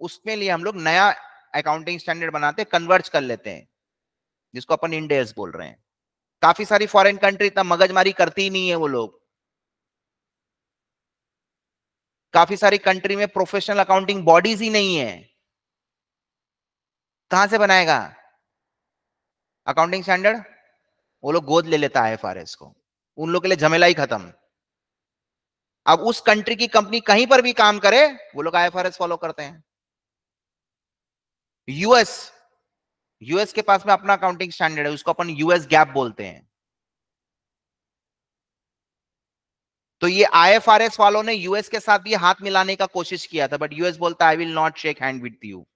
उसमें लिए हम लोग नया अकाउंटिंग स्टैंडर्ड बनाते कन्वर्ज कर लेते हैं जिसको अपन इंडेस बोल रहे हैं काफी सारी फॉरेन कंट्री इतना मगजमारी करती ही नहीं है वो लोग काफी सारी कंट्री में प्रोफेशनल अकाउंटिंग बॉडीज ही नहीं है कहां से बनाएगा अकाउंटिंग स्टैंडर्ड वो लोग गोद ले लेता है एफ को उन लोग के लिए झमेला ही खत्म अब उस कंट्री की कंपनी कहीं पर भी काम करे वो लोग आई फॉलो करते हैं यूएस यूएस के पास में अपना अकाउंटिंग स्टैंडर्ड है उसको अपन यूएस गैप बोलते हैं तो ये आई वालों ने यूएस के साथ भी हाथ मिलाने का कोशिश किया था बट यूएस बोलता I will not shake hand with you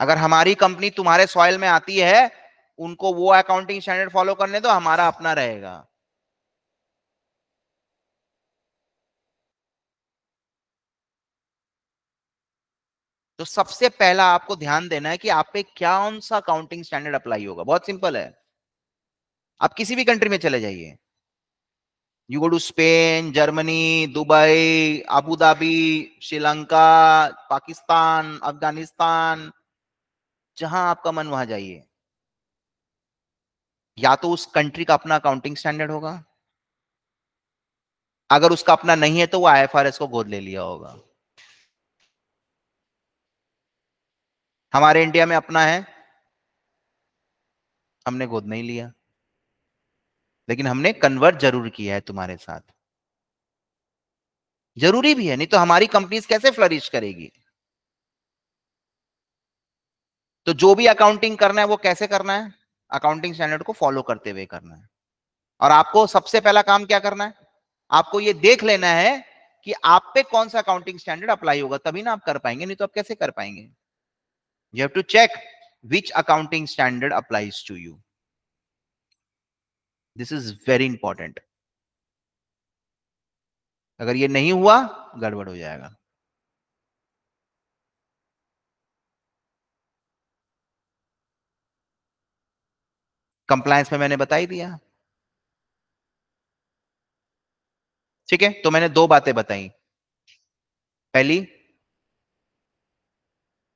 अगर हमारी कंपनी तुम्हारे सॉइल में आती है उनको वो अकाउंटिंग स्टैंडर्ड फॉलो करने दो हमारा अपना रहेगा तो सबसे पहला आपको ध्यान देना है कि आप पे क्या कौन सा अकाउंटिंग स्टैंडर्ड अप्लाई होगा बहुत सिंपल है आप किसी भी कंट्री में चले जाइए you go to Spain Germany Dubai Abu Dhabi Sri Lanka Pakistan Afghanistan जहां आपका मन वहां जाइए या तो उस कंट्री का अपना अकाउंटिंग स्टैंडर्ड होगा अगर उसका अपना नहीं है तो वो आईएफआरएस को गोद ले लिया होगा हमारे इंडिया में अपना है हमने गोद नहीं लिया लेकिन हमने कन्वर्ट जरूर किया है तुम्हारे साथ जरूरी भी है नहीं तो हमारी कंपनीज कैसे फ्लरिश करेगी तो जो भी अकाउंटिंग करना है वो कैसे करना है अकाउंटिंग स्टैंडर्ड को फॉलो करते हुए करना है और आपको सबसे पहला काम क्या करना है आपको ये देख लेना है कि आप पे कौन सा अकाउंटिंग स्टैंडर्ड अप्लाई होगा तभी ना आप कर पाएंगे नहीं तो आप कैसे कर पाएंगे you have to check which accounting standard applies to you this is very important अगर ये नहीं हुआ गड़बड़ हो जाएगा कंप्लायंस में मैंने बता ही दिया ठीक है तो मैंने दो बातें बताई पहली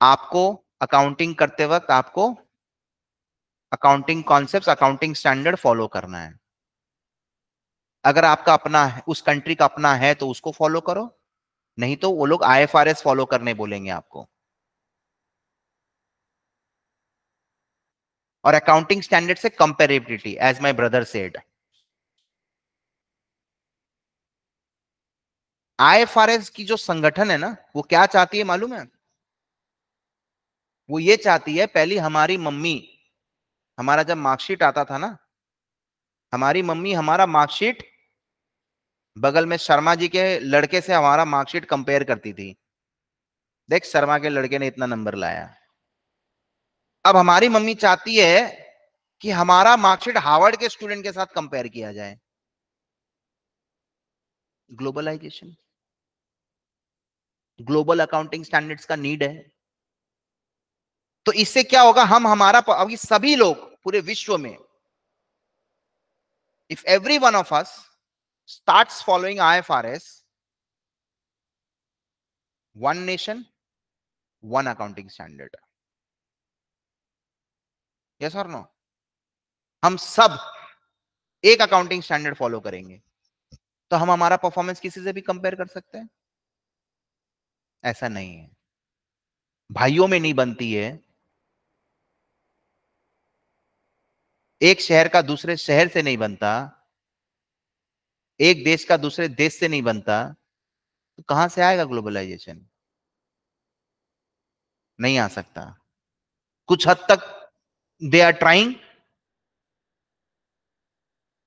आपको अकाउंटिंग करते वक्त आपको accounting concept accounting standard follow करना है अगर आपका अपना है उस कंट्री का अपना है तो उसको फॉलो करो नहीं तो वो लोग आईएफआरएस फॉलो करने बोलेंगे आपको और अकाउंटिंग स्टैंडर्ड से comparability as my brother said IFRS की जो संगठन है ना वो क्या चाहती है मालूम है वो ये चाहती है पहली हमारी मम्मी हमारा जब मार्कशीट आता था ना हमारी मम्मी हमारा मार्कशीट बगल में शर्मा जी के लड़के से हमारा मार्कशीट कंपेयर करती थी देख शर्मा के लड़के ने इतना नंबर लाया अब हमारी मम्मी चाहती है कि हमारा मार्कशीट हार्वर्ड के स्टूडेंट के साथ कंपेयर किया जाए ग्लोबलाइजेशन ग्लोबल अकाउंटिंग स्टैंडर्ड्स का नीड है तो इससे क्या होगा हम हमारा अभी सभी लोग पूरे विश्व में if every one of us F R S one nation one accounting standard yes और नो हम सब एक अकाउंटिंग स्टैंडर्ड फॉलो करेंगे तो हम हमारा परफॉर्मेंस किसी से भी कंपेयर कर सकते हैं ऐसा नहीं है भाइयों में नहीं बनती है एक शहर का दूसरे शहर से नहीं बनता एक देश का दूसरे देश से नहीं बनता तो कहां से आएगा ग्लोबलाइजेशन नहीं आ सकता कुछ हद तक they are trying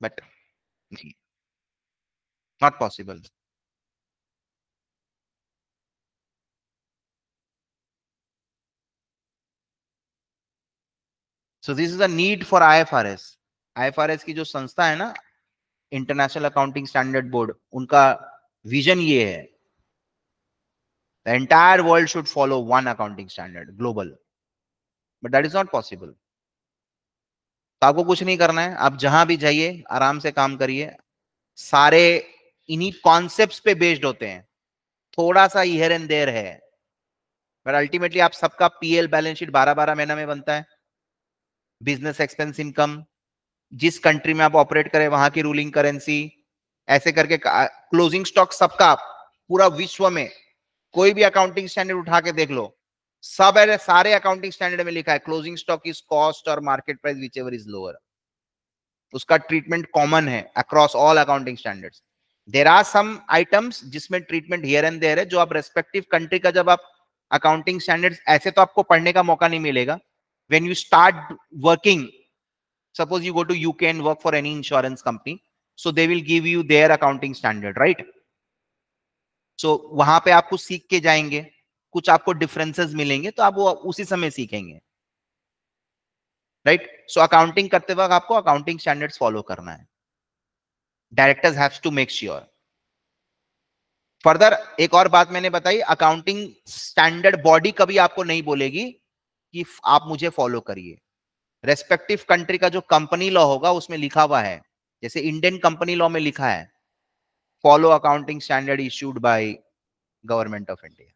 but not possible so this is the need for R S की जो संस्था है ना इंटरनेशनल अकाउंटिंग स्टैंडर्ड बोर्ड उनका विजन ये है the entire world should follow one accounting standard global but that is not possible तो आपको कुछ नहीं करना है आप जहां भी जाइए आराम से काम करिए सारे इन्हीं कॉन्सेप्ट्स पे बेस्ड होते हैं थोड़ा सा इहर एंड देर है बट अल्टीमेटली आप सबका पीएल बैलेंस शीट बारह बारह महीना में बनता है बिजनेस एक्सपेंस इनकम जिस कंट्री में आप ऑपरेट करें वहां की रूलिंग करेंसी ऐसे करके क्लोजिंग स्टॉक सबका पूरा विश्व में कोई भी अकाउंटिंग स्टैंडर्ड उठा के देख लो सब है सारे अकाउंटिंग स्टैंडर्ड में लिखा है क्लोजिंग स्टॉक इज कॉस्ट और market price whichever is lower उसका ट्रीटमेंट कॉमन है across all accounting standards there are some items जिसमें ट्रीटमेंट हियर एंड देयर है जो आप रेस्पेक्टिव कंट्री का जब आप अकाउंटिंग स्टैंडर्ड्स ऐसे तो आपको पढ़ने का मौका नहीं मिलेगा when you start working suppose you go to you can work for any insurance company so they will give you their accounting standard right so वहां पे आपको सीख के जाएंगे कुछ आपको डिफरेंसेस मिलेंगे तो आप वो उसी समय सीखेंगे राइट सो अकाउंटिंग करते वक्त आपको अकाउंटिंग स्टैंडर्ड्स फॉलो करना है directors haves to make sure further एक और बात मैंने बताई अकाउंटिंग स्टैंडर्ड बॉडी कभी आपको नहीं बोलेगी कि आप मुझे फॉलो करिए रेस्पेक्टिव कंट्री का जो कंपनी लॉ होगा उसमें लिखा हुआ है जैसे इंडियन कंपनी लॉ में लिखा है follow accounting standard issued by government of India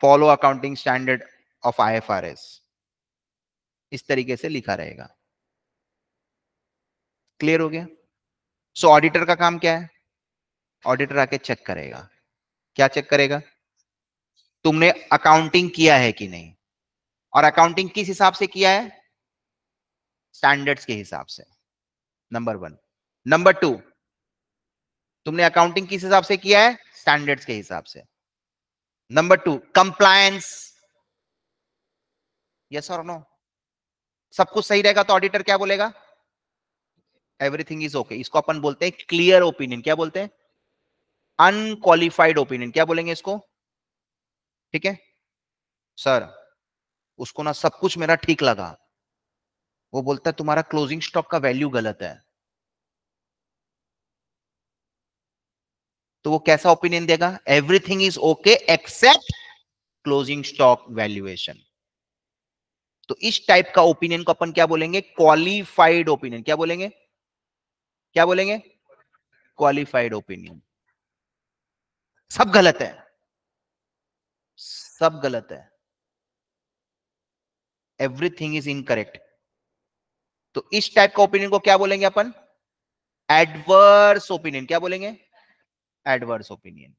follow accounting standard of IFRS इस तरीके से लिखा रहेगा क्लियर हो गया सो so, ऑडिटर का काम क्या है ऑडिटर आके चेक करेगा क्या चेक करेगा तुमने अकाउंटिंग किया है कि नहीं और अकाउंटिंग किस हिसाब से किया है स्टैंडर्ड्स के हिसाब से नंबर वन नंबर टू तुमने अकाउंटिंग किस हिसाब से किया है स्टैंडर्ड्स के हिसाब से number two compliance. Yes or no? सब कुछ सही रहेगा तो ऑडिटर क्या बोलेगा एवरीथिंग इज ओके इसको अपन बोलते हैं क्लियर ओपिनियन क्या बोलते हैं अनक्वालिफाइड ओपिनियन क्या बोलेंगे इसको ठीक है सर उसको ना सब कुछ मेरा ठीक लगा वो बोलता है तुम्हारा क्लोजिंग स्टॉक का वैल्यू गलत है तो वो कैसा ओपिनियन देगा everything is okay except closing stock valuation तो इस टाइप का ओपिनियन को अपन क्या बोलेंगे क्वालिफाइड ओपिनियन क्या बोलेंगे क्या बोलेंगे क्वालिफाइड ओपिनियन सब गलत है सब गलत है एवरीथिंग इज इनकरेक्ट तो इस टाइप का ओपिनियन को क्या बोलेंगे अपन एडवर्स ओपिनियन क्या बोलेंगे एडवर्स ओपिनियन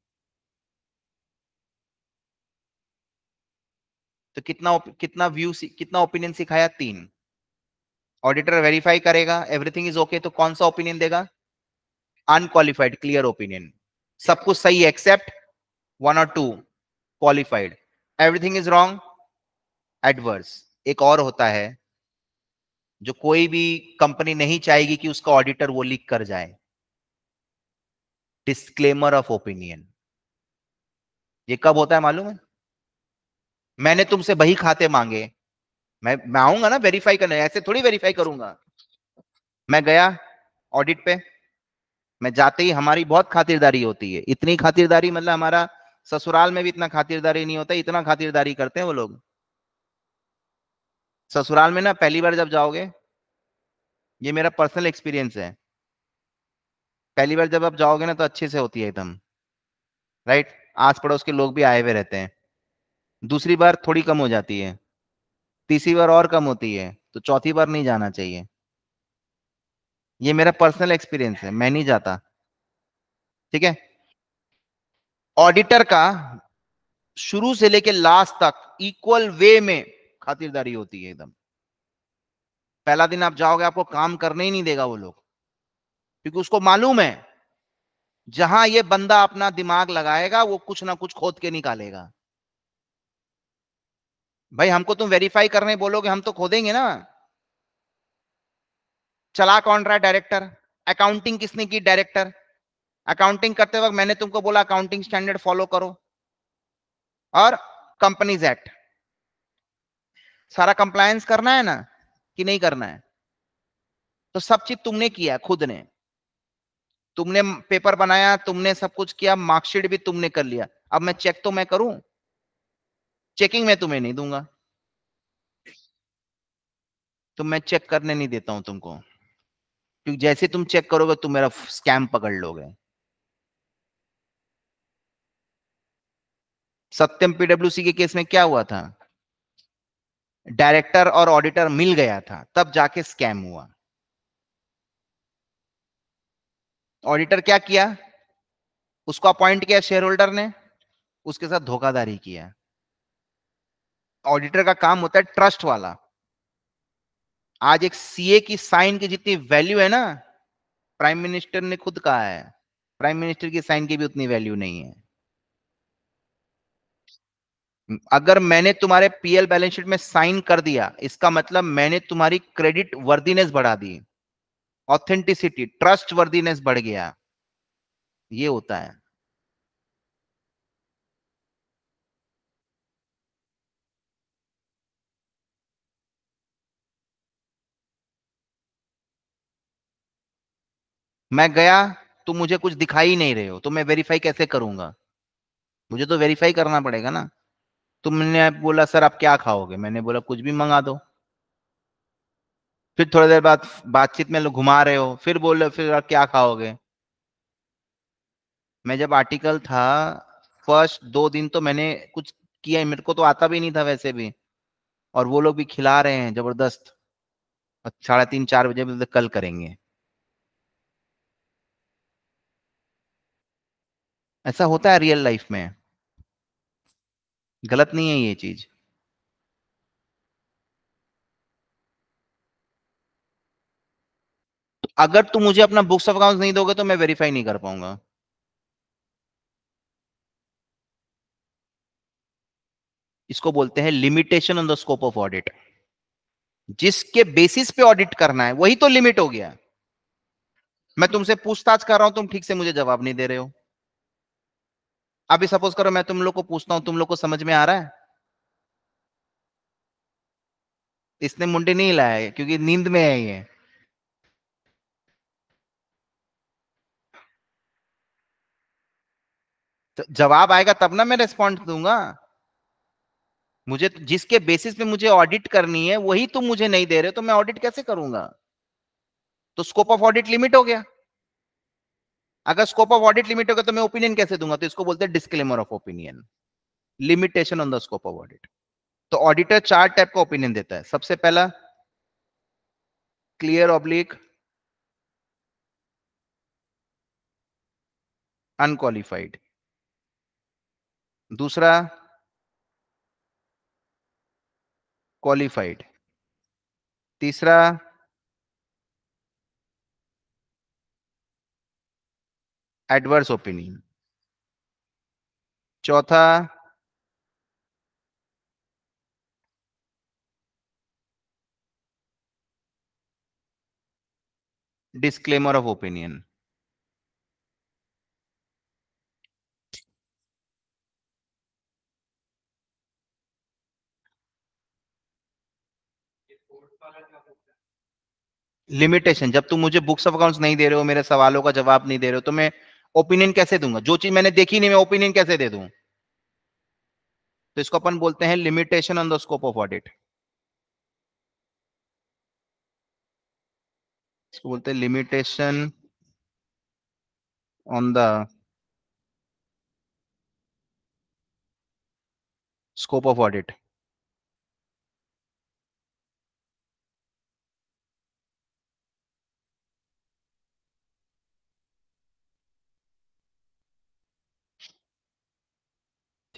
तो कितना कितना व्यू कितना ओपिनियन सिखाया तीन ऑडिटर वेरीफाई करेगा एवरीथिंग इज ओके तो कौन सा ओपिनियन देगा अनक्वालिफाइड क्लियर ओपिनियन सब कुछ सही एक्सेप्ट वन और two qualified everything is wrong adverse एक और होता है जो कोई भी कंपनी नहीं चाहेगी कि उसका ऑडिटर वो लीक कर जाए डिस्क्लेमर ऑफ ओपिनियन ये कब होता है मालूम है मैंने तुमसे बही खाते मांगे मैं मैं आऊंगा ना वेरीफाई करने ऐसे थोड़ी वेरीफाई करूंगा मैं गया ऑडिट पे मैं जाते ही हमारी बहुत खातिरदारी होती है इतनी खातिरदारी मतलब हमारा ससुराल में भी इतना खातिरदारी नहीं होता इतना खातिरदारी करते हैं वो लोग ससुराल में ना पहली बार जब जाओगे ये मेरा पर्सनल एक्सपीरियंस है पहली बार जब आप जाओगे ना तो अच्छे से होती है एकदम राइट आस पड़ोस के लोग भी आए हुए रहते हैं दूसरी बार थोड़ी कम हो जाती है तीसरी बार और कम होती है तो चौथी बार नहीं जाना चाहिए ये मेरा पर्सनल एक्सपीरियंस है मैं नहीं जाता ठीक है ऑडिटर का शुरू से लेके लास्ट तक इक्वल वे में खातिरदारी होती है एकदम पहला दिन आप जाओगे आपको काम करने ही नहीं देगा वो लोग क्योंकि उसको मालूम है जहां ये बंदा अपना दिमाग लगाएगा वो कुछ ना कुछ खोद के निकालेगा भाई हमको तुम वेरीफाई करने बोलोगे हम तो खोदेंगे ना चला कौन रहा डायरेक्टर अकाउंटिंग किसने की डायरेक्टर अकाउंटिंग करते वक्त मैंने तुमको बोला अकाउंटिंग स्टैंडर्ड फॉलो करो और कंपनीज एक्ट सारा कंप्लायंस करना है ना कि नहीं करना है तो सब चीज तुमने किया खुद ने तुमने पेपर बनाया तुमने सब कुछ किया मार्कशीट भी तुमने कर लिया अब मैं चेक तो मैं करूं चेकिंग मैं तुम्हें नहीं दूंगा तो मैं चेक करने नहीं देता हूं तुमको क्योंकि जैसे तुम चेक करोगे तुम मेरा स्कैम पकड़ लोगे सत्यम पीडब्ल्यूसी के केस में क्या हुआ था डायरेक्टर और ऑडिटर मिल गया था तब जाके स्कैम हुआ ऑडिटर क्या किया उसको अपॉइंट किया शेयर होल्डर ने उसके साथ धोखाधारी किया ऑडिटर का काम होता है ट्रस्ट वाला आज एक सीए की साइन की जितनी वैल्यू है ना प्राइम मिनिस्टर ने खुद कहा है प्राइम मिनिस्टर की साइन की भी उतनी वैल्यू नहीं है अगर मैंने तुम्हारे पीएल बैलेंस शीट में साइन कर दिया इसका मतलब मैंने तुम्हारी क्रेडिट वर्दीनेस बढ़ा दी ऑथेंटिसिटी ट्रस्ट वर्दीनेस बढ़ गया ये होता है मैं गया तो मुझे कुछ दिखाई नहीं रहे हो तो मैं वेरीफाई कैसे करूंगा मुझे तो वेरीफाई करना पड़ेगा ना तुमने बोला सर आप क्या खाओगे मैंने बोला कुछ भी मंगा दो फिर थोड़ी देर बाद बातचीत में घुमा रहे हो फिर बोल रहे हो फिर क्या खाओगे मैं जब आर्टिकल था फर्स्ट दो दिन तो मैंने कुछ किया मेरे को तो आता भी नहीं था वैसे भी और वो लोग भी खिला रहे हैं जबरदस्त और साढ़े तीन चार बजे तो कल करेंगे ऐसा होता है रियल लाइफ में गलत नहीं है ये चीज़ अगर तुम मुझे अपना बुक्स ऑफ अकाउंट नहीं दोगे तो मैं वेरीफाई नहीं कर पाऊंगा इसको बोलते हैं limitation on the scope of audit जिसके बेसिस पे ऑडिट करना है वही तो लिमिट हो गया मैं तुमसे पूछताछ कर रहा हूं तुम ठीक से मुझे जवाब नहीं दे रहे हो अभी सपोज करो मैं तुम लोग को पूछता हूं तुम लोग को समझ में आ रहा है इसने मुंडे नहीं लाया क्योंकि नींद में है ये तो जवाब आएगा तब ना मैं रेस्पॉन्ड दूंगा मुझे तो, जिसके बेसिस पे मुझे ऑडिट करनी है वही तुम मुझे नहीं दे रहे तो मैं ऑडिट कैसे करूंगा तो स्कोप ऑफ ऑडिट लिमिट हो गया अगर स्कोप ऑफ ऑडिट लिमिट हो गया तो मैं ओपिनियन कैसे दूंगा तो इसको बोलते हैं disclaimer of opinion limitation on the scope of audit तो ऑडिटर चार टाइप का ओपिनियन देता है सबसे पहला क्लियर ऑब्लिक अनक्वालिफाइड दूसरा क्वालिफाइड तीसरा एडवर्स ओपिनियन चौथा डिस्क्लेमर ऑफ ओपिनियन लिमिटेशन जब तुम मुझे बुक्स ऑफ अकाउंट्स नहीं दे रहे हो मेरे सवालों का जवाब नहीं दे रहे हो तो मैं ओपिनियन कैसे दूंगा जो चीज मैंने देखी नहीं मैं ओपिनियन कैसे दे दू तो इसको अपन बोलते हैं limitation on the scope of audit इसको बोलते हैं limitation on the scope of audit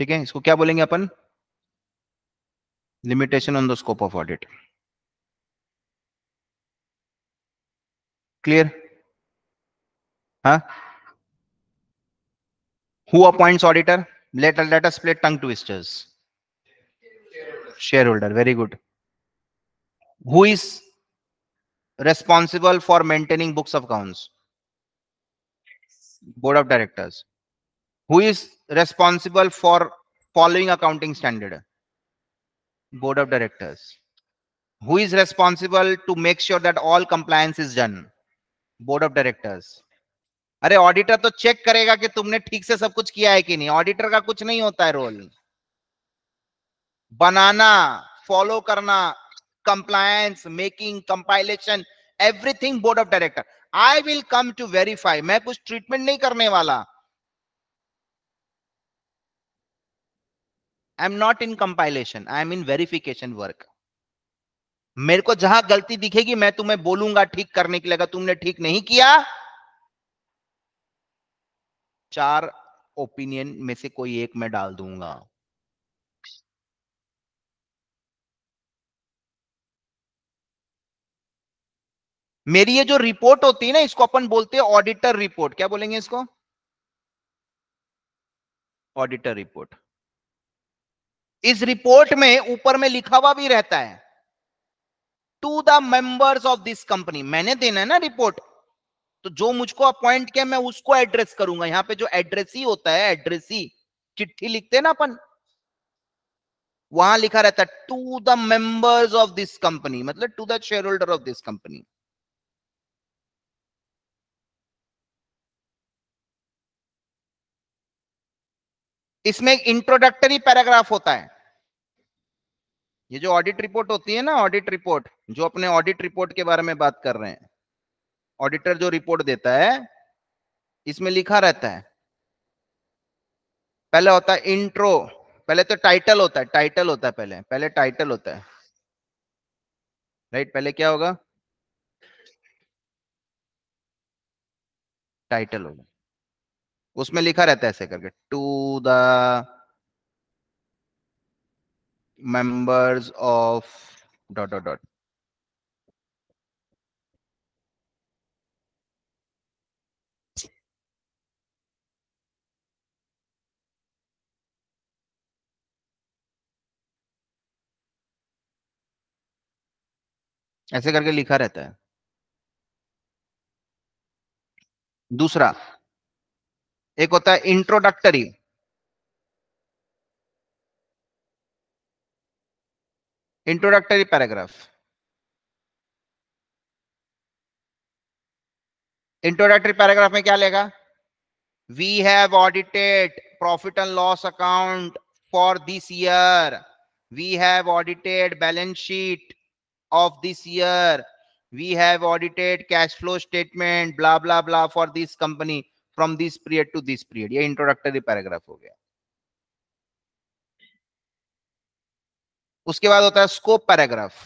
ठीक है इसको क्या बोलेंगे अपन limitation on the scope of audit clear हा who appoints auditor letter letter split tongue twisters share holder very good who is responsible for maintaining books of accounts board of directors who is responsible for following accounting standard board of directors who is responsible to make sure that all compliance is done board of directors अरे auditor तो check करेगा कि तुमने ठीक से सब कुछ किया है कि नहीं ऑडिटर का कुछ नहीं होता है रोल बनाना फॉलो करना compliance making compilation everything board of director I will come to verify मैं कुछ ट्रीटमेंट नहीं करने वाला am not in compilation I am in verification work मेरे को जहां गलती दिखेगी मैं तुम्हें बोलूंगा ठीक करने के लिए अगर तुमने ठीक नहीं किया चार ओपिनियन में से कोई एक मैं डाल दूंगा मेरी ये जो रिपोर्ट होती है ना इसको अपन बोलते हैं ऑडिटर रिपोर्ट क्या बोलेंगे इसको ऑडिटर रिपोर्ट इस रिपोर्ट में ऊपर में लिखा हुआ भी रहता है to the members of this company मैंने देना है ना रिपोर्ट तो जो मुझको अपॉइंट किया मैं उसको एड्रेस करूंगा यहां पे जो एड्रेस ही होता है एड्रेस ही चिट्ठी लिखते ना अपन वहां लिखा रहता है to the members of this company मतलब to the share holder of this company इसमें एक इंट्रोडक्टरी पैराग्राफ होता है ये जो ऑडिट रिपोर्ट होती है ना ऑडिट रिपोर्ट जो अपने ऑडिट रिपोर्ट के बारे में बात कर रहे हैं ऑडिटर जो रिपोर्ट देता है इसमें लिखा रहता है पहले होता है इंट्रो पहले तो टाइटल होता है टाइटल होता है पहले पहले टाइटल होता है राइट पहले क्या होगा टाइटल होगा उसमें लिखा रहता है ऐसे करके to the members of dot dot dot ऐसे करके लिखा रहता है दूसरा एक होता है introductory introductory paragraph introductory paragraph में क्या लेगा we have audited profit and loss account for this year we have audited balance sheet of this year we have audited cash flow statement blah blah blah for this company from this period to this period ये introductory paragraph हो गया उसके बाद होता है scope paragraph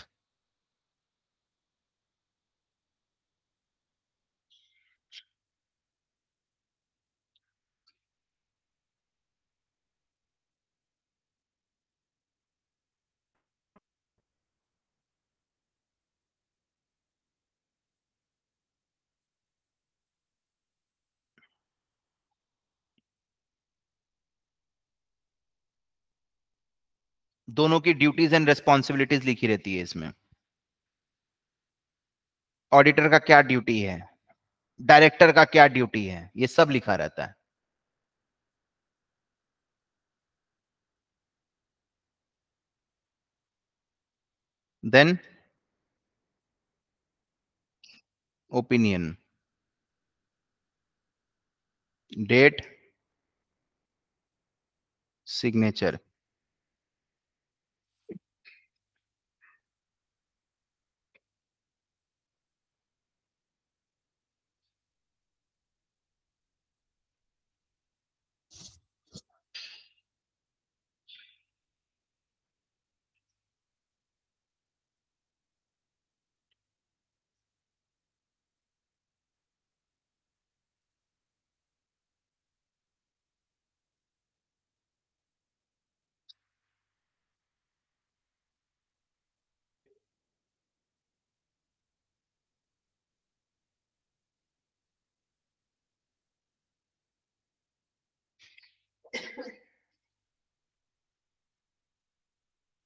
दोनों की duties and responsibilities लिखी रहती है इसमें ऑडिटर का क्या ड्यूटी है डायरेक्टर का क्या ड्यूटी है ये सब लिखा रहता है देन ओपिनियन डेट सिग्नेचर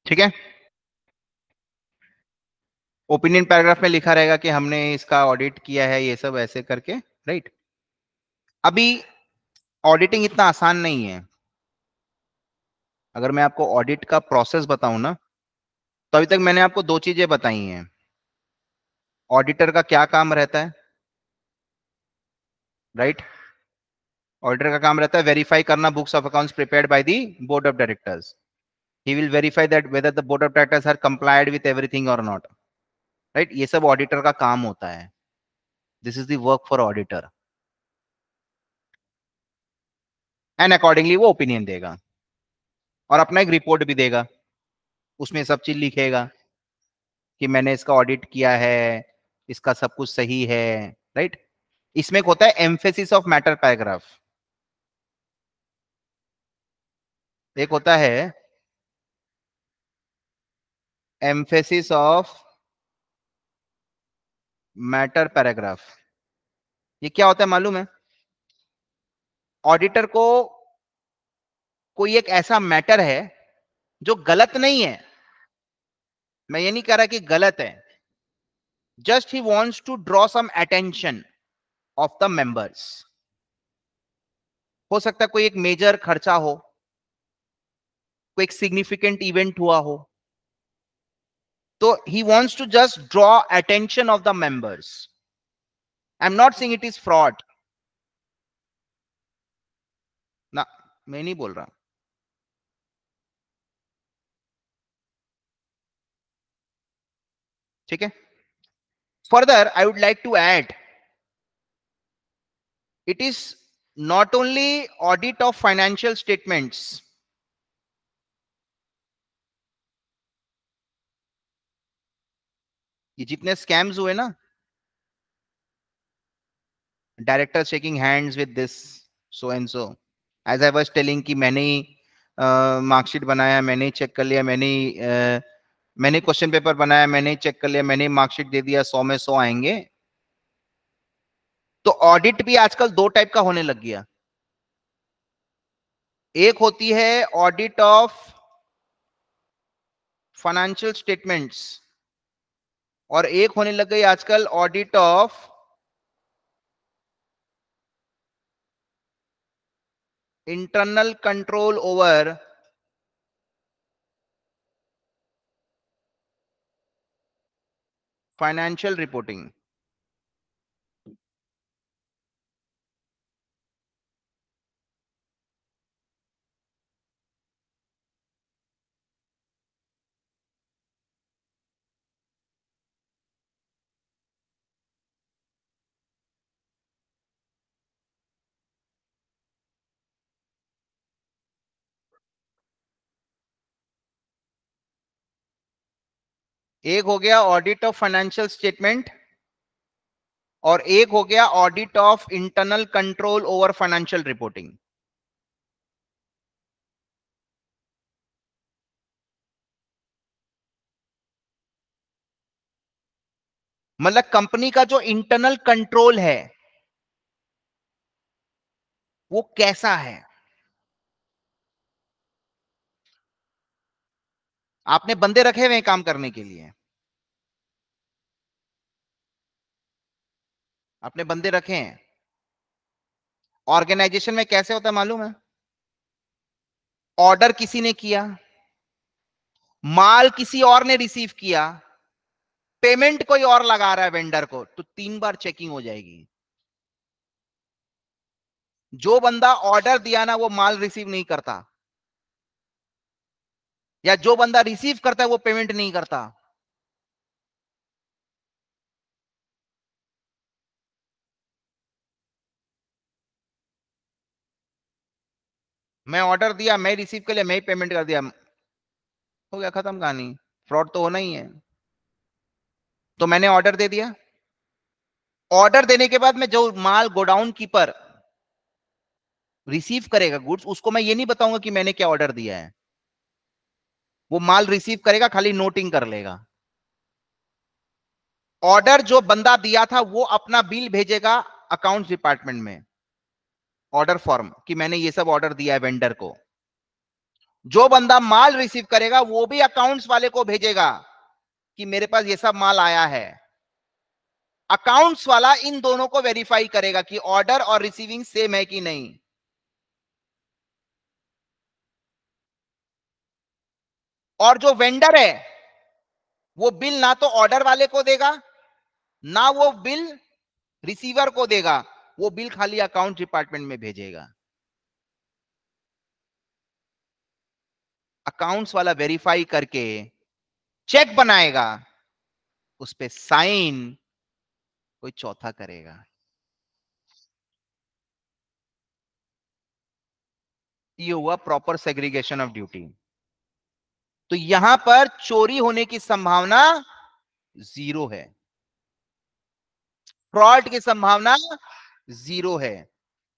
ठीक है ओपिनियन पैराग्राफ में लिखा रहेगा कि हमने इसका ऑडिट किया है ये सब ऐसे करके राइट अभी ऑडिटिंग इतना आसान नहीं है अगर मैं आपको ऑडिट का प्रोसेस बताऊं ना तो अभी तक मैंने आपको दो चीजें बताई हैं ऑडिटर का क्या काम रहता है राइट right? ऑडिटर का काम रहता है वेरीफाई करना books of accounts prepared by the board of directors he will verify that whether the board of directors are complied with everything और नॉट राइट ये सब ऑडिटर का काम होता है this is the work for auditor and accordingly वो opinion देगा और अपना एक रिपोर्ट भी देगा उसमें सब चीज लिखेगा कि मैंने इसका ऑडिट किया है इसका सब कुछ सही है राइट right? इसमें होता है एम्फेसिस ऑफ मैटर पैराग्राफ एक होता है एम्फेसिस ऑफ मैटर पैराग्राफ ये क्या होता है मालूम है ऑडिटर को कोई एक ऐसा मैटर है जो गलत नहीं है मैं ये नहीं कह रहा कि गलत है just he wants to draw some attention of the members हो सकता है कोई एक मेजर खर्चा हो कोई एक सिग्निफिकेंट इवेंट हुआ हो तो he wants to just draw attention of the members I am not saying it is fraud ना मैं नहीं बोल रहा ठीक है further I would like to add it is not only audit of financial statements ये जितने स्कैम्स हुए ना director shaking hands with this so and so as I was telling कि मैंने ही मार्कशीट बनाया मैंने ही चेक कर लिया मैंने ही uh, मैंने क्वेश्चन पेपर बनाया मैंने ही चेक कर लिया मैंने ही मार्कशीट दे दिया सौ में सौ आएंगे तो ऑडिट भी आजकल दो टाइप का होने लग गया एक होती है ऑडिट ऑफ फाइनेंशियल स्टेटमेंट्स और एक होने लग गई आजकल audit of internal control over financial reporting एक हो गया ऑडिट ऑफ फाइनेंशियल स्टेटमेंट और एक हो गया audit of internal control over financial reporting मतलब कंपनी का जो इंटरनल कंट्रोल है वो कैसा है आपने बंदे रखे हुए काम करने के लिए आपने बंदे रखे हैं ऑर्गेनाइजेशन में कैसे होता है मालूम है ऑर्डर किसी ने किया माल किसी और ने रिसीव किया पेमेंट कोई और लगा रहा है वेंडर को तो तीन बार चेकिंग हो जाएगी जो बंदा ऑर्डर दिया ना वो माल रिसीव नहीं करता या जो बंदा रिसीव करता है वो पेमेंट नहीं करता मैं ऑर्डर दिया मैं रिसीव कर लिया मैं ही पेमेंट कर दिया हो गया खत्म कहानी फ्रॉड तो होना ही है तो मैंने ऑर्डर दे दिया ऑर्डर देने के बाद मैं जो माल गोडाउन कीपर रिसीव करेगा गुड्स उसको मैं ये नहीं बताऊंगा कि मैंने क्या ऑर्डर दिया है वो माल रिसीव करेगा खाली नोटिंग कर लेगा ऑर्डर जो बंदा दिया था वो अपना बिल भेजेगा अकाउंट्स डिपार्टमेंट में ऑर्डर फॉर्म कि मैंने ये सब ऑर्डर दिया है वेंडर को जो बंदा माल रिसीव करेगा वो भी अकाउंट्स वाले को भेजेगा कि मेरे पास ये सब माल आया है अकाउंट्स वाला इन दोनों को वेरीफाई करेगा कि ऑर्डर और रिसीविंग सेम है कि नहीं और जो वेंडर है वो बिल ना तो ऑर्डर वाले को देगा ना वो बिल रिसीवर को देगा वो बिल खाली अकाउंट डिपार्टमेंट में भेजेगा अकाउंट्स वाला वेरीफाई करके चेक बनाएगा उस पर साइन कोई चौथा करेगा ये हुआ प्रॉपर सेग्रीगेशन ऑफ ड्यूटी तो यहां पर चोरी होने की संभावना जीरो है फ्रॉड की संभावना जीरो है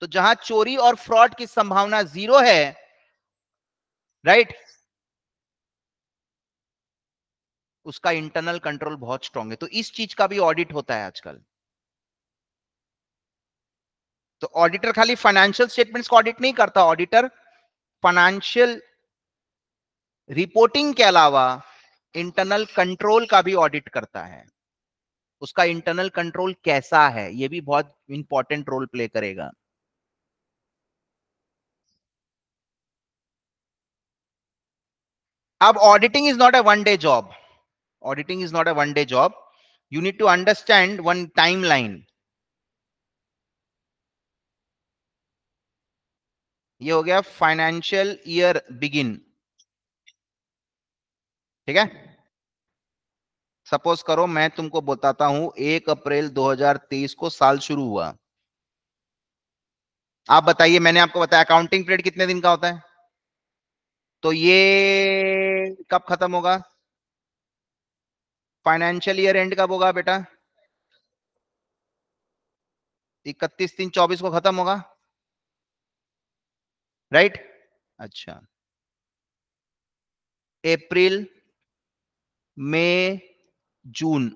तो जहां चोरी और फ्रॉड की संभावना जीरो है राइट उसका इंटरनल कंट्रोल बहुत स्ट्रांग है तो इस चीज का भी ऑडिट होता है आजकल तो ऑडिटर खाली फाइनेंशियल स्टेटमेंट्स को ऑडिट नहीं करता ऑडिटर फाइनेंशियल रिपोर्टिंग के अलावा इंटरनल कंट्रोल का भी ऑडिट करता है उसका इंटरनल कंट्रोल कैसा है यह भी बहुत इंपॉर्टेंट रोल प्ले करेगा अब auditing is not a one day job auditing is not a one day job need to understand one time line ये हो गया फाइनेंशियल ईयर बिगिन ठीक है सपोज करो मैं तुमको बताता हूं एक अप्रैल 2023 को साल शुरू हुआ आप बताइए मैंने आपको बताया अकाउंटिंग पीरियड कितने दिन का होता है तो ये कब खत्म होगा फाइनेंशियल ईयर एंड कब होगा बेटा इकतीस तीन चौबीस को खत्म होगा राइट अच्छा अप्रैल मई जून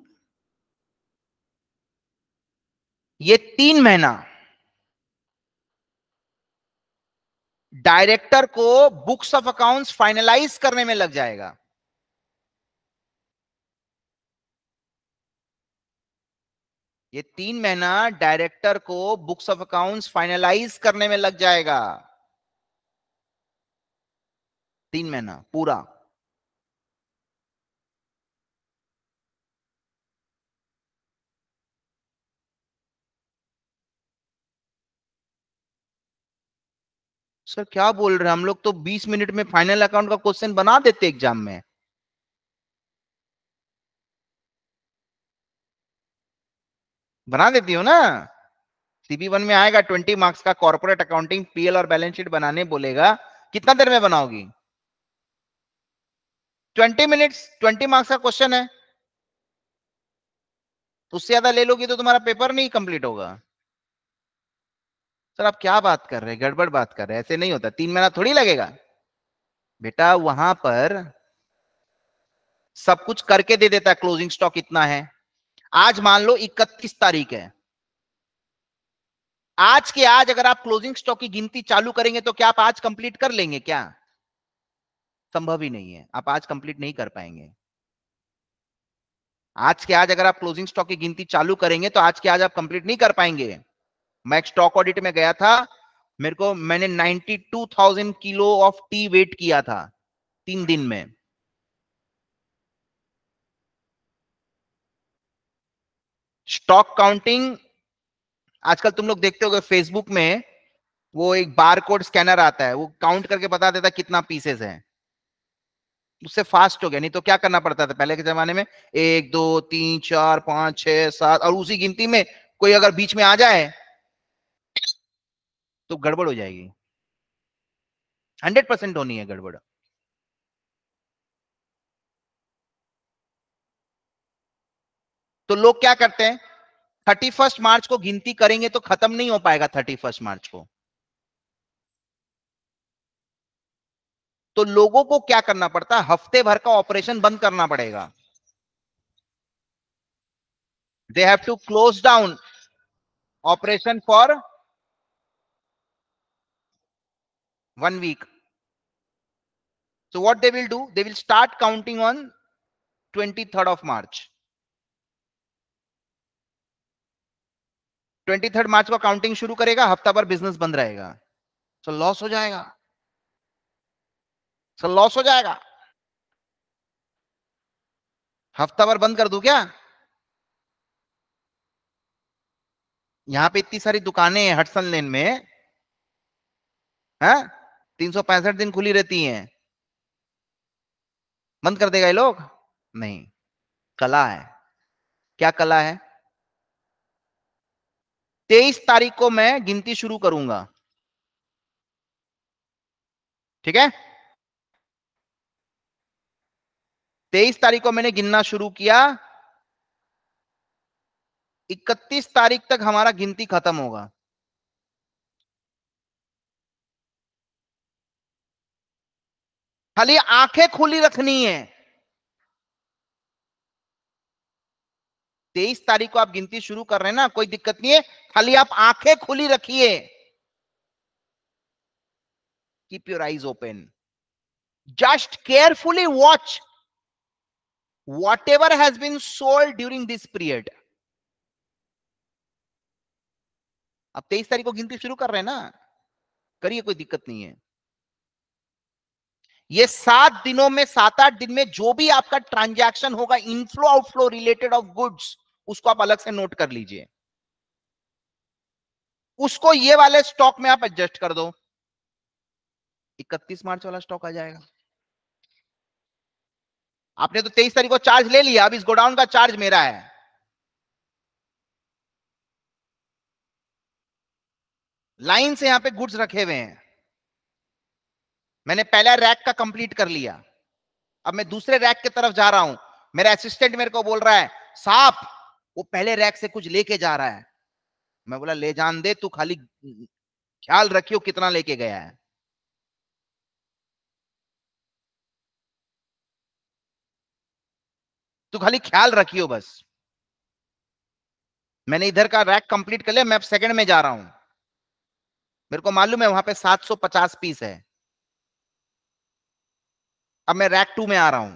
ये तीन महीना डायरेक्टर को बुक्स ऑफ अकाउंट्स फाइनलाइज करने में लग जाएगा ये तीन महीना डायरेक्टर को बुक्स ऑफ अकाउंट्स फाइनलाइज करने में लग जाएगा तीन महीना पूरा सर क्या बोल रहे हैं हम लोग तो 20 मिनट में फाइनल अकाउंट का क्वेश्चन बना देते एग्जाम में बना देती हो ना सीबी वन में आएगा 20 मार्क्स का कॉर्पोरेट अकाउंटिंग पीएल और बैलेंस शीट बनाने बोलेगा कितना देर में बनाओगी 20 मिनट्स 20 मार्क्स का क्वेश्चन है उससे ज्यादा ले लोगी तो तुम्हारा पेपर नहीं कंप्लीट होगा सर आप क्या बात कर रहे हैं गड़बड़ बात कर रहे हैं ऐसे नहीं होता तीन महीना थोड़ी लगेगा बेटा वहां पर सब कुछ करके दे देता है क्लोजिंग स्टॉक इतना है आज मान लो इकतीस तारीख है आज के आज अगर आप क्लोजिंग स्टॉक की गिनती चालू करेंगे तो क्या आप आज कंप्लीट कर लेंगे क्या संभव ही नहीं है आप आज कंप्लीट नहीं कर पाएंगे आज के आज अगर आप क्लोजिंग स्टॉक की गिनती चालू करेंगे तो आज के आज आप कंप्लीट नहीं कर पाएंगे मैं स्टॉक ऑडिट में गया था मेरे को मैंने 92,000 किलो ऑफ टी वेट किया था तीन दिन में स्टॉक काउंटिंग आजकल तुम लोग देखते हो फेसबुक में वो एक बार कोड स्कैनर आता है वो काउंट करके बता देता कितना पीसेस है उससे फास्ट हो गया नहीं तो क्या करना पड़ता था पहले के जमाने में एक दो तीन चार पांच छह सात और उसी गिनती में कोई अगर बीच में आ जाए तो गड़बड़ हो जाएगी हंड्रेड परसेंट होनी है गड़बड़ तो लोग क्या करते हैं थर्टी फर्स्ट मार्च को गिनती करेंगे तो खत्म नहीं हो पाएगा थर्टी फर्स्ट मार्च को तो लोगों को क्या करना पड़ता है हफ्ते भर का ऑपरेशन बंद करना पड़ेगा they have to close down operation for one week. So what they will do, they will start counting on 23rd of March. 23rd March को काउंटिंग शुरू करेगा हफ्ता भर बिजनेस बंद रहेगा सो so, लॉस हो जाएगा सो so, लॉस हो जाएगा हफ्ता भर बंद कर दू क्या यहां पे इतनी सारी दुकानें हैं हटसन लेन में है हाँ? तीन दिन खुली रहती हैं बंद कर देगा ये लोग नहीं कला है क्या कला है तेईस तारीख को मैं गिनती शुरू करूंगा ठीक है तेईस तारीख को मैंने गिनना शुरू किया इकतीस तारीख तक हमारा गिनती खत्म होगा खाली आंखें खुली रखनी है तेईस तारीख को आप गिनती शुरू कर रहे हैं ना कोई दिक्कत नहीं है खाली आप आंखें खुली रखिए keep your eyes open just carefully watch whatever has been sold during this period आप तेईस तारीख को गिनती शुरू कर रहे हैं ना करिए कोई दिक्कत नहीं है ये सात दिनों में सात आठ दिन में जो भी आपका ट्रांजैक्शन होगा inflow outflow related of goods उसको आप अलग से नोट कर लीजिए उसको ये वाले स्टॉक में आप एडजस्ट कर दो 31 मार्च वाला स्टॉक आ जाएगा आपने तो 23 तारीख को चार्ज ले लिया अब इस गोडाउन का चार्ज मेरा है लाइन से यहां पे गुड्स रखे हुए हैं मैंने पहला रैक का कंप्लीट कर लिया अब मैं दूसरे रैक की तरफ जा रहा हूं मेरा असिस्टेंट मेरे को बोल रहा है साफ वो पहले रैक से कुछ लेके जा रहा है मैं बोला ले जान दे तू खाली ख्याल रखियो कितना लेके गया है तू खाली ख्याल रखियो बस मैंने इधर का रैक कंप्लीट कर लिया मैं अब सेकंड में जा रहा हूं मेरे को मालूम है वहां पे 750 पीस है अब मैं रैक टू में आ रहा हूं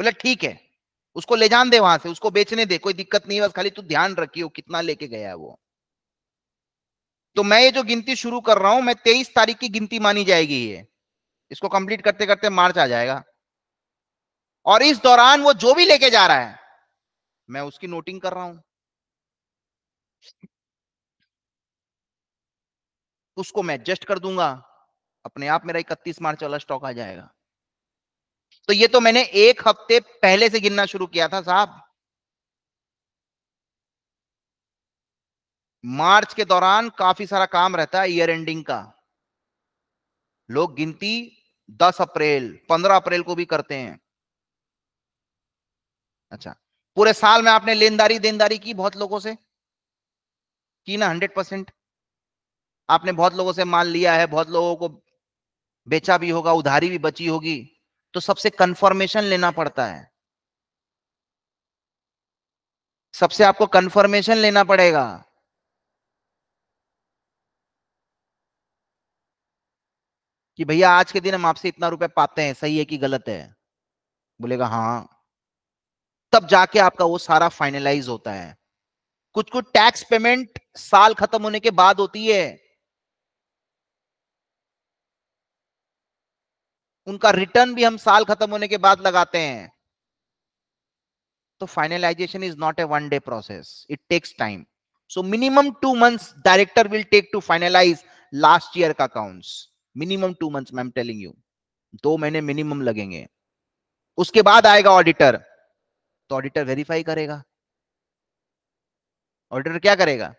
बोले ठीक है उसको ले जान दे वहां से उसको बेचने दे कोई दिक्कत नहीं है बस खाली तू ध्यान रखियो कितना लेके गया है वो तो मैं ये जो गिनती शुरू कर रहा हूं मैं तेईस तारीख की गिनती मानी जाएगी ये इसको कंप्लीट करते करते मार्च आ जाएगा और इस दौरान वो जो भी लेके जा रहा है मैं उसकी नोटिंग कर रहा हूं उसको मैं एडजस्ट कर दूंगा अपने आप मेरा इकतीस मार्च वाला स्टॉक आ जाएगा तो ये तो मैंने एक हफ्ते पहले से गिनना शुरू किया था साहब मार्च के दौरान काफी सारा काम रहता है ईयर एंडिंग का लोग गिनती 10 अप्रैल 15 अप्रैल को भी करते हैं अच्छा पूरे साल में आपने लेनदारी देनदारी की बहुत लोगों से की ना हंड्रेड परसेंट आपने बहुत लोगों से माल लिया है बहुत लोगों को बेचा भी होगा उधारी भी बची होगी तो सबसे कंफर्मेशन लेना पड़ता है सबसे आपको कंफर्मेशन लेना पड़ेगा कि भैया आज के दिन हम आपसे इतना रुपए पाते हैं सही है कि गलत है बोलेगा हाँ तब जाके आपका वो सारा फाइनलाइज होता है कुछ कुछ टैक्स पेमेंट साल खत्म होने के बाद होती है उनका रिटर्न भी हम साल खत्म होने के बाद लगाते हैं तो finalization is not a one day process it takes time so minimum two months director will take to finalize last year का accounts minimum two months ma'am telling you दो महीने मिनिमम लगेंगे उसके बाद आएगा ऑडिटर तो ऑडिटर वेरीफाई करेगा auditor क्या करेगा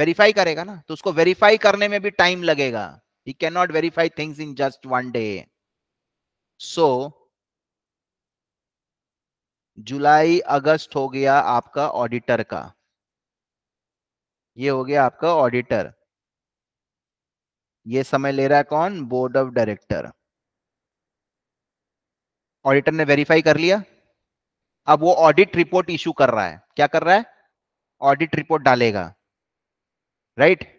वेरीफाई करेगा ना तो उसको वेरीफाई करने में भी टाइम लगेगा he can not verify things in just one day so जुलाई अगस्त हो गया आपका ऑडिटर का ये हो गया आपका ऑडिटर ये समय ले रहा है कौन बोर्ड ऑफ डायरेक्टर ऑडिटर ने वेरीफाई कर लिया अब वो ऑडिट रिपोर्ट इशू कर रहा है क्या कर रहा है ऑडिट रिपोर्ट डालेगा राइट right?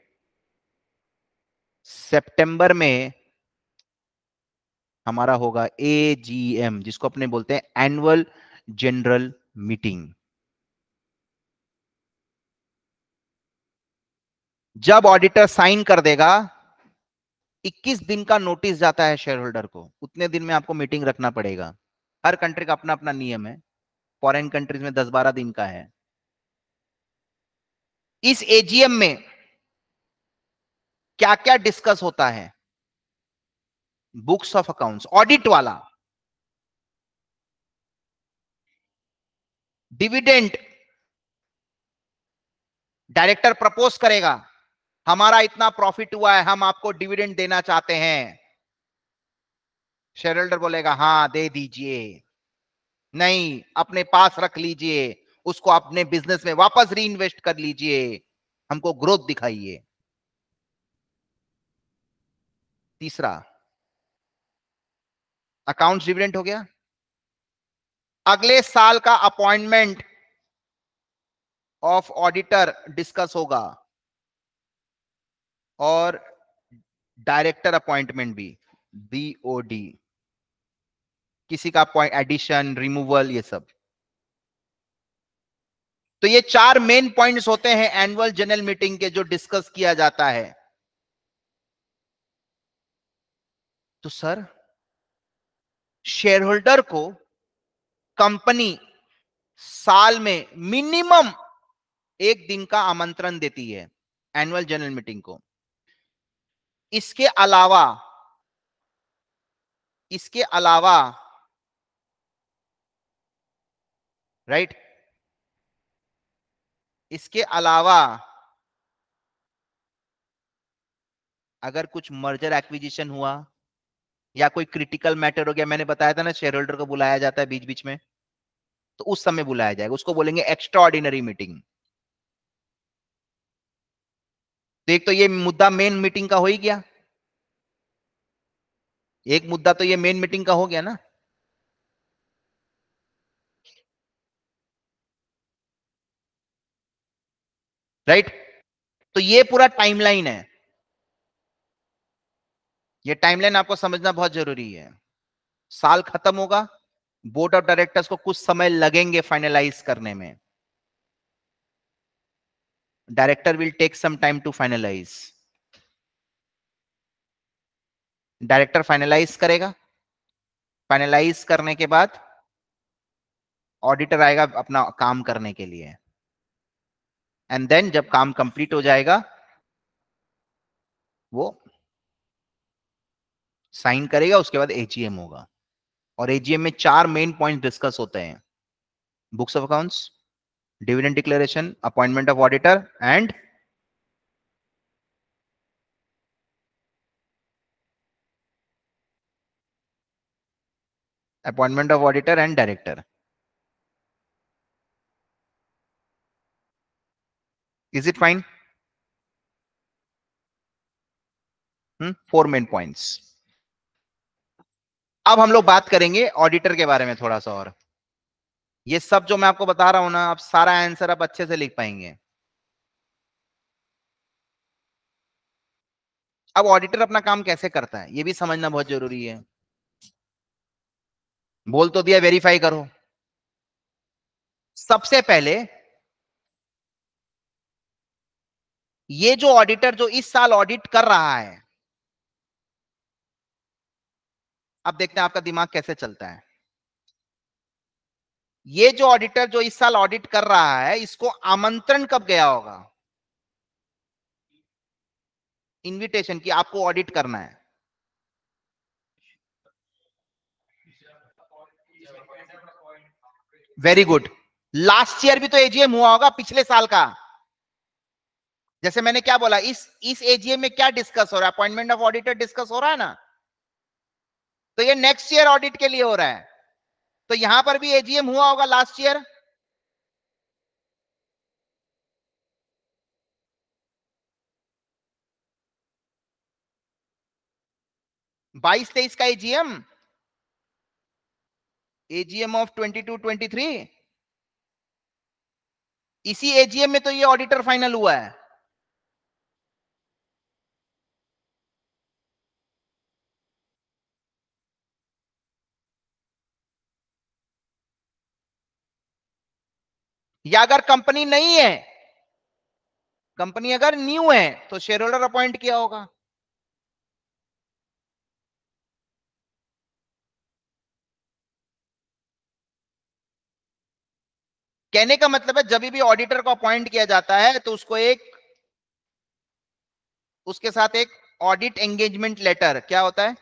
सितंबर में हमारा होगा ए जी एम जिसको अपने बोलते हैं एनुअल जनरल मीटिंग जब ऑडिटर साइन कर देगा 21 दिन का नोटिस जाता है शेयर होल्डर को उतने दिन में आपको मीटिंग रखना पड़ेगा हर कंट्री का अपना अपना नियम है फॉरेन कंट्रीज में 10-12 दिन का है इस एजीएम में क्या क्या डिस्कस होता है बुक्स ऑफ अकाउंट्स ऑडिट वाला डिविडेंड डायरेक्टर प्रपोज करेगा हमारा इतना प्रॉफिट हुआ है हम आपको डिविडेंड देना चाहते हैं शेयर होल्डर बोलेगा हाँ दे दीजिए नहीं अपने पास रख लीजिए उसको अपने बिजनेस में वापस री इन्वेस्ट कर लीजिए हमको ग्रोथ दिखाइए तीसरा अकाउंट्स डिविडेंट हो गया अगले साल का अपॉइंटमेंट ऑफ ऑडिटर डिस्कस होगा और डायरेक्टर अपॉइंटमेंट भी बीओडी किसी का पॉइंट एडिशन रिमूवल ये सब तो ये चार मेन पॉइंट्स होते हैं एनुअल जनरल मीटिंग के जो डिस्कस किया जाता है तो सर शेयर होल्डर को कंपनी साल में मिनिमम एक दिन का आमंत्रण देती है एनुअल जनरल मीटिंग को इसके अलावा इसके अलावा राइट right? इसके अलावा अगर कुछ मर्जर एक्विजिशन हुआ या कोई क्रिटिकल मैटर हो गया मैंने बताया था ना शेयर होल्डर को बुलाया जाता है बीच बीच में तो उस समय बुलाया जाएगा उसको बोलेंगे एक्स्ट्रा ऑर्डिनरी मीटिंग तो एक तो ये मुद्दा मेन मीटिंग का हो ही गया एक मुद्दा तो ये मेन मीटिंग का हो गया ना राइट right? तो ये पूरा टाइमलाइन है ये टाइमलाइन आपको समझना बहुत जरूरी है साल खत्म होगा बोर्ड ऑफ डायरेक्टर्स को कुछ समय लगेंगे फाइनलाइज करने में director will take some time to finalize director finalize करेगा फाइनलाइज करने के बाद ऑडिटर आएगा अपना काम करने के लिए एंड देन जब काम कंप्लीट हो जाएगा वो साइन करेगा उसके बाद एजीएम होगा और एजीएम में चार मेन पॉइंट डिस्कस होते हैं books of accounts dividend declaration appointment of auditor and appointment of auditor and director is it fine hmm? four main points अब हम लोग बात करेंगे ऑडिटर के बारे में थोड़ा सा और ये सब जो मैं आपको बता रहा हूं ना आप सारा आंसर आप अच्छे से लिख पाएंगे अब ऑडिटर अपना काम कैसे करता है ये भी समझना बहुत जरूरी है बोल तो दिया वेरीफाई करो सबसे पहले ये जो ऑडिटर जो इस साल ऑडिट कर रहा है अब देखते हैं आपका दिमाग कैसे चलता है ये जो ऑडिटर जो इस साल ऑडिट कर रहा है इसको आमंत्रण कब गया होगा इनविटेशन की आपको ऑडिट करना है वेरी गुड लास्ट ईयर भी तो एजीएम हुआ होगा पिछले साल का जैसे मैंने क्या बोला इस इस एजीएम में क्या डिस्कस हो रहा है अपॉइंटमेंट ऑफ ऑडिटर डिस्कस हो रहा है ना तो ये नेक्स्ट ईयर ऑडिट के लिए हो रहा है तो यहां पर भी एजीएम हुआ होगा लास्ट ईयर बाईस तेईस का AGM AGM of twenty two twenty three इसी एजीएम में तो ये ऑडिटर फाइनल हुआ है या अगर कंपनी नहीं है कंपनी अगर न्यू है तो शेयर होल्डर अपॉइंट किया होगा कहने का मतलब है जब भी ऑडिटर को अपॉइंट किया जाता है तो उसको एक उसके साथ एक ऑडिट एंगेजमेंट लेटर क्या होता है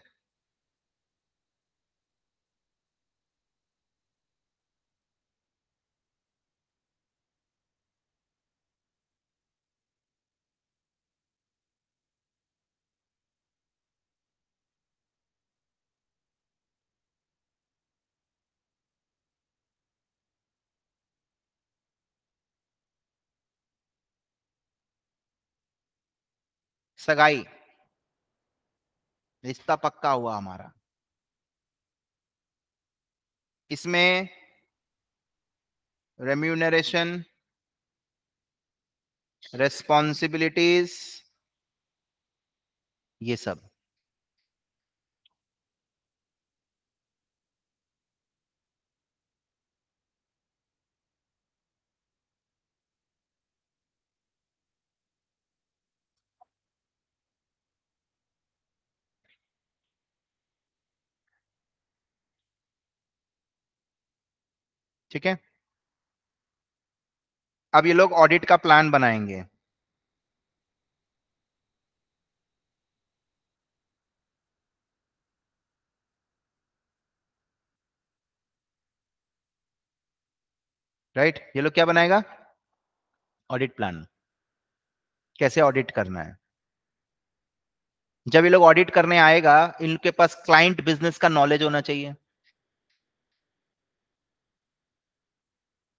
सगाई रिश्ता पक्का हुआ हमारा इसमें रेम्यूनरेशन रेस्पॉन्सिबिलिटीज ये सब ठीक है अब ये लोग ऑडिट का प्लान बनाएंगे राइट ये लोग क्या बनाएगा ऑडिट प्लान कैसे ऑडिट करना है जब ये लोग ऑडिट करने आएगा इनके पास क्लाइंट बिजनेस का नॉलेज होना चाहिए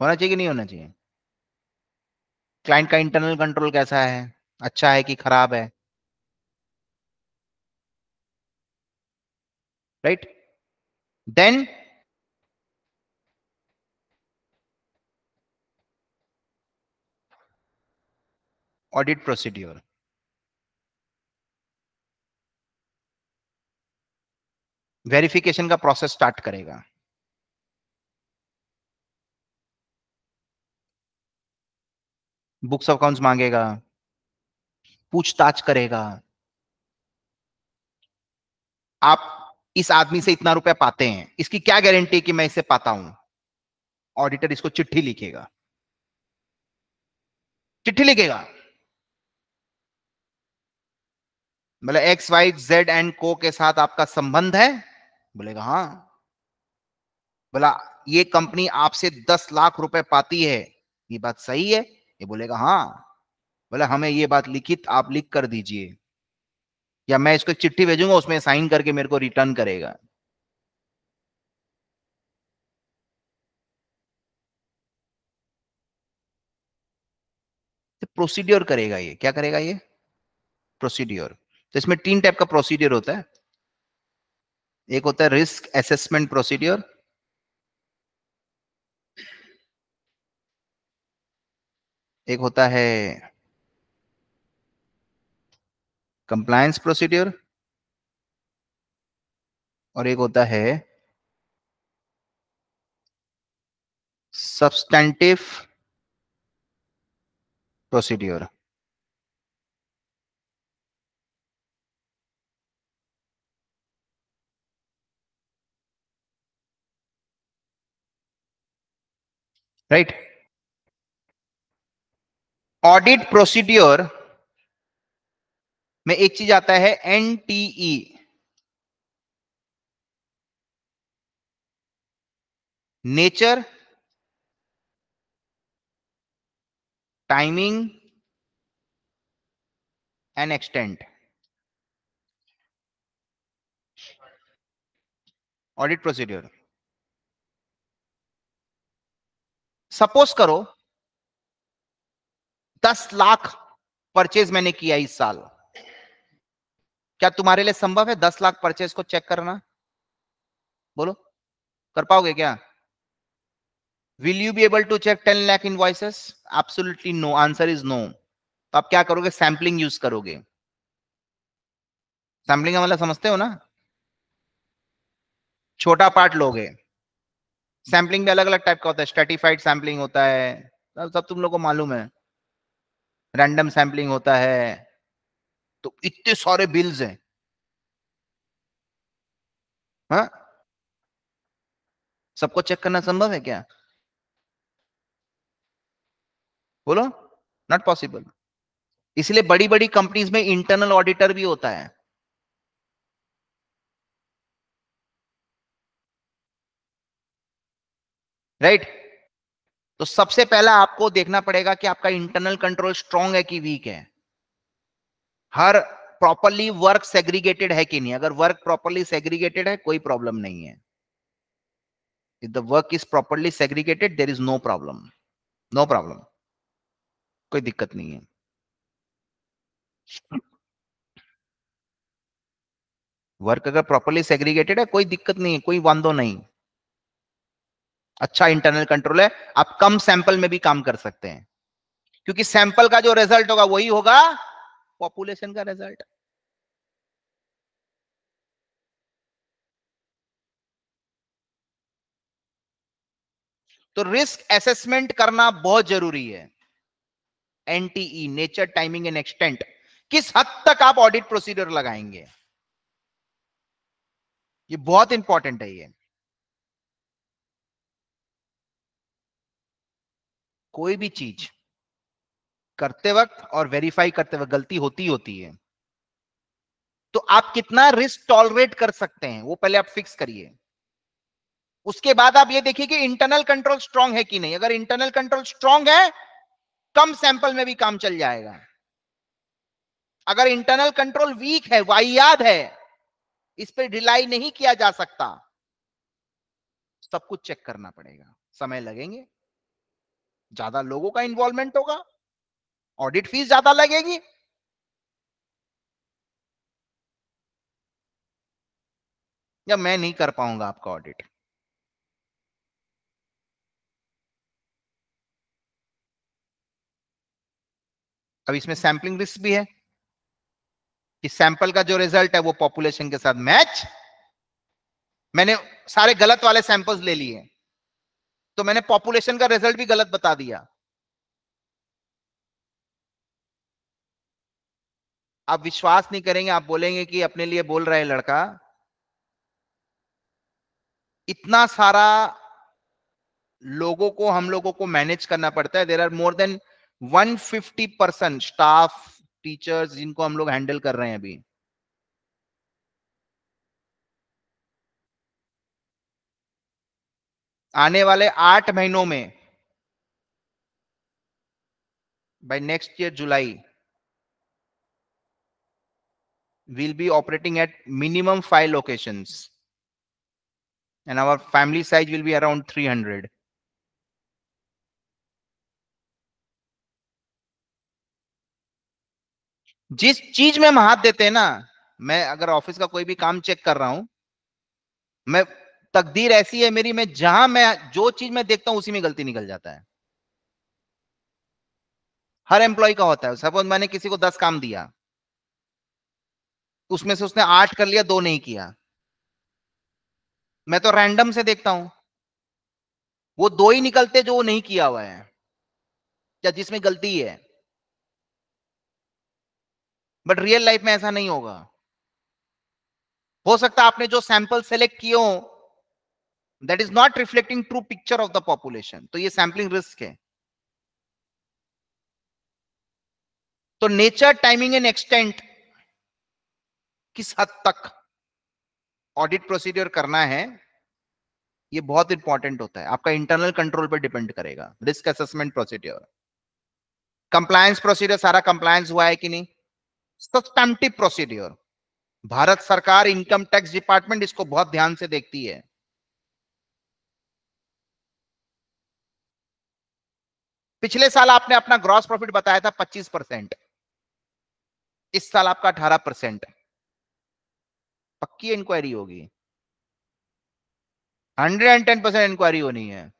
होना चाहिए कि नहीं होना चाहिए क्लाइंट का इंटरनल कंट्रोल कैसा है अच्छा है कि खराब है right then audit procedure verification का प्रोसेस स्टार्ट करेगा बुक्स ऑफ अकाउंट्स मांगेगा पूछताछ करेगा आप इस आदमी से इतना रुपया पाते हैं इसकी क्या गारंटी कि मैं इसे पाता हूं ऑडिटर इसको चिट्ठी लिखेगा चिट्ठी लिखेगा मतलब एक्स वाई जेड एंड को के साथ आपका संबंध है बोलेगा हाँ बोला ये कंपनी आपसे दस लाख रुपए पाती है ये बात सही है ये बोलेगा हाँ बोला हमें ये बात लिखित आप लिख कर दीजिए या मैं इसको चिट्ठी भेजूंगा उसमें साइन करके मेरे को रिटर्न करेगा तो प्रोसीड्योर करेगा ये क्या करेगा ये प्रोसीड्योर तो इसमें तीन टाइप का प्रोसीड्योर होता है एक होता है रिस्क असेसमेंट प्रोसीड्योर एक होता है कंप्लायंस प्रोसीड्योर और एक होता है substantive procedure right right? Audit procedure में एक चीज आता है NTE e। Nature timing and extent audit procedure suppose करो दस लाख परचेज मैंने किया इस साल क्या तुम्हारे लिए संभव है दस लाख परचेज को चेक करना बोलो कर पाओगे क्या will you be able to check ten lakh invoices absolutely no answer is no तो आप क्या करोगे सैम्पलिंग यूज करोगे सैम्पलिंग का मतलब समझते हो ना छोटा पार्ट लोगे सैम्पलिंग भी अलग अलग टाइप का होता है स्टेटिफाइड सैम्पलिंग होता है सब तुम लोग को मालूम है रैंडम सैम्पलिंग होता है तो इतने सारे बिल्स हैं हाँ सबको चेक करना संभव है क्या बोलो नॉट पॉसिबल इसलिए बड़ी बड़ी कंपनीज में इंटरनल ऑडिटर भी होता है राइट right? तो सबसे पहला आपको देखना पड़ेगा कि आपका इंटरनल कंट्रोल स्ट्रांग है कि वीक है हर प्रॉपरली वर्क सेग्रीगेटेड है कि नहीं अगर वर्क प्रॉपरली सेग्रीगेटेड है कोई प्रॉब्लम नहीं है if the work is properly segregated there is no problem no problem कोई दिक्कत नहीं है वर्क अगर प्रॉपरली सेग्रीगेटेड है कोई दिक्कत नहीं है कोई वांदो नहीं अच्छा इंटरनल कंट्रोल है आप कम सैंपल में भी काम कर सकते हैं क्योंकि सैंपल का जो रिजल्ट होगा वही होगा पॉपुलेशन का रिजल्ट तो रिस्क असेसमेंट करना बहुत जरूरी है NTE nature timing and extent किस हद तक आप ऑडिट प्रोसीडर लगाएंगे ये बहुत इंपॉर्टेंट है ये कोई भी चीज करते वक्त और वेरीफाई करते वक्त गलती होती होती है तो आप कितना रिस्क टॉलरेट कर सकते हैं वो पहले आप फिक्स करिए उसके बाद आप ये देखिए कि इंटरनल कंट्रोल स्ट्रांग है कि नहीं अगर इंटरनल कंट्रोल स्ट्रांग है कम सैंपल में भी काम चल जाएगा अगर इंटरनल कंट्रोल वीक है वाहियात है इस पर रिलाई नहीं किया जा सकता सब कुछ चेक करना पड़ेगा समय लगेंगे ज्यादा लोगों का इन्वॉल्वमेंट होगा ऑडिट फीस ज्यादा लगेगी या मैं नहीं कर पाऊंगा आपका ऑडिट अब इसमें सैंपलिंग रिस्क भी है कि सैंपल का जो रिजल्ट है वो पॉपुलेशन के साथ मैच मैंने सारे गलत वाले सैंपल्स ले लिए तो मैंने पॉपुलेशन का रिजल्ट भी गलत बता दिया आप विश्वास नहीं करेंगे आप बोलेंगे कि अपने लिए बोल रहा है लड़का इतना सारा लोगों को हम लोगों को मैनेज करना पड़ता है there are more than 150 percent staff teachers जिनको हम लोग हैंडल कर रहे हैं अभी आने वाले आठ महीनों में by next year July will be operating at minimum five location and our family size will be around three hundred जिस चीज में हम हाथ देते हैं ना मैं अगर ऑफिस का कोई भी काम चेक कर रहा हूं मैं तकदीर ऐसी है मेरी मैं जहां मैं जो चीज मैं देखता हूं उसी में गलती निकल जाता है हर एम्प्लॉय का होता है सपोज मैंने किसी को दस काम दिया उसमें से उसने आठ कर लिया दो नहीं किया मैं तो रैंडम से देखता हूं वो दो ही निकलते जो वो नहीं किया हुआ है या जिसमें गलती है बट रियल लाइफ में ऐसा नहीं होगा हो सकता आपने जो सैंपल सेलेक्ट किए हो that is not reflecting true picture of the population तो ये सैम्पलिंग रिस्क है तो नेचर टाइमिंग एंड एक्सटेंट किस हद तक ऑडिट प्रोसीड्योर करना है ये बहुत इंपॉर्टेंट होता है आपका इंटरनल कंट्रोल पर डिपेंड करेगा risk assessment procedure compliance procedure सारा कंप्लायंस हुआ है कि नहीं सस्टमटिव प्रोसीड्योर भारत सरकार इनकम टैक्स डिपार्टमेंट इसको बहुत ध्यान से देखती है पिछले साल आपने अपना ग्रॉस प्रॉफिट बताया था 25 परसेंट इस साल आपका 18 परसेंट पक्की इंक्वायरी होगी 110 परसेंट इंक्वायरी होनी है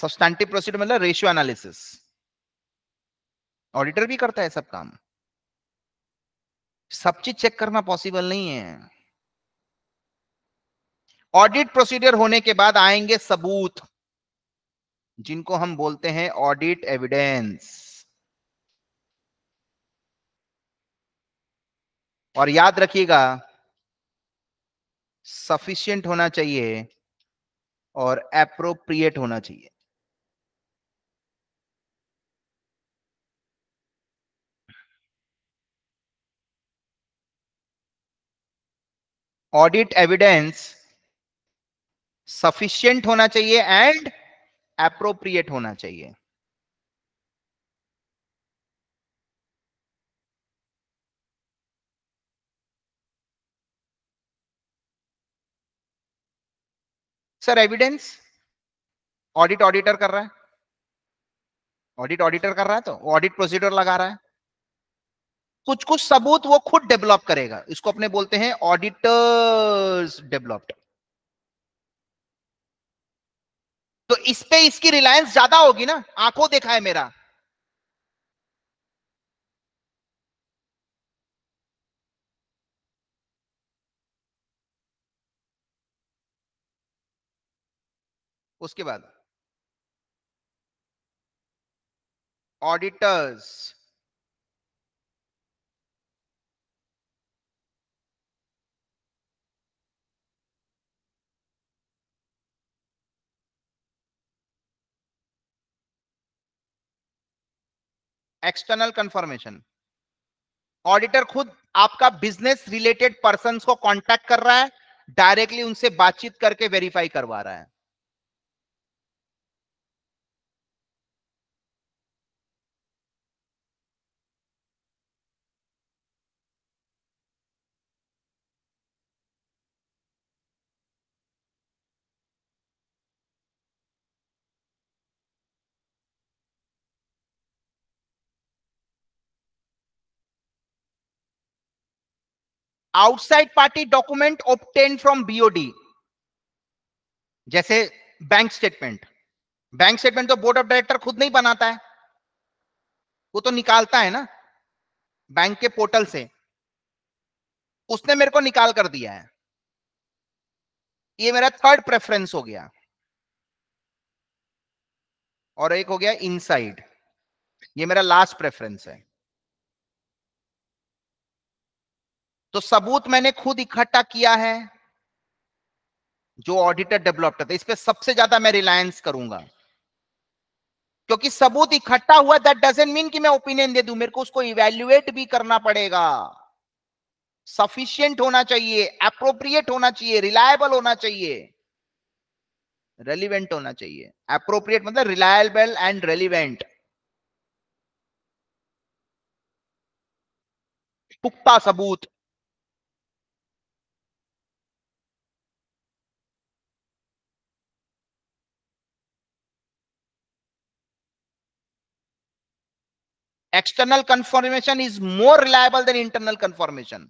सब्सटैंटिव प्रोसीड मतलब रेशियो एनालिसिस ऑडिटर भी करता है सब काम सब चीज चेक करना पॉसिबल नहीं है ऑडिट प्रोसीजर होने के बाद आएंगे सबूत जिनको हम बोलते हैं ऑडिट एविडेंस और याद रखिएगा सफिशियंट होना चाहिए और अप्रोप्रिएट होना चाहिए ऑडिट एविडेंस सफिशियंट होना चाहिए एंड एप्रोप्रिएट होना चाहिए सर एविडेंस ऑडिट ऑडिटर कर रहा है ऑडिट ऑडिटर कर रहा है तो ऑडिट प्रोसीडर लगा रहा है कुछ कुछ सबूत वो खुद डेवलप करेगा इसको अपने बोलते हैं ऑडिटर्स डेवलप्ड तो इस पे इसकी रिलायंस ज्यादा होगी ना आंखों देखा है मेरा उसके बाद ऑडिटर्स एक्सटर्नल कंफर्मेशन ऑडिटर खुद आपका बिजनेस रिलेटेड पर्सन को कॉन्टेक्ट कर रहा है डायरेक्टली उनसे बातचीत करके वेरीफाई करवा रहा है outside party document obtain from BOD जैसे बैंक स्टेटमेंट बैंक स्टेटमेंट तो बोर्ड ऑफ डायरेक्टर खुद नहीं बनाता है वो तो निकालता है ना बैंक के पोर्टल से उसने मेरे को निकाल कर दिया है ये मेरा थर्ड प्रेफरेंस हो गया और एक हो गया इनसाइड ये मेरा लास्ट प्रेफरेंस है तो सबूत मैंने खुद इकट्ठा किया है जो ऑडिटर डेवलप करते इस पर सबसे ज्यादा मैं रिलायंस करूंगा क्योंकि सबूत इकट्ठा हुआ दैट डजेंट मीन कि मैं ओपिनियन दे दू मेरे को उसको इवेल्युएट भी करना पड़ेगा सफिशियंट होना चाहिए अप्रोप्रिएट होना चाहिए रिलायबल होना चाहिए रेलिवेंट होना चाहिए अप्रोप्रिएट मतलब रिलायबल एंड रेलिवेंट पुख्ता सबूत external confirmation is more reliable than internal confirmation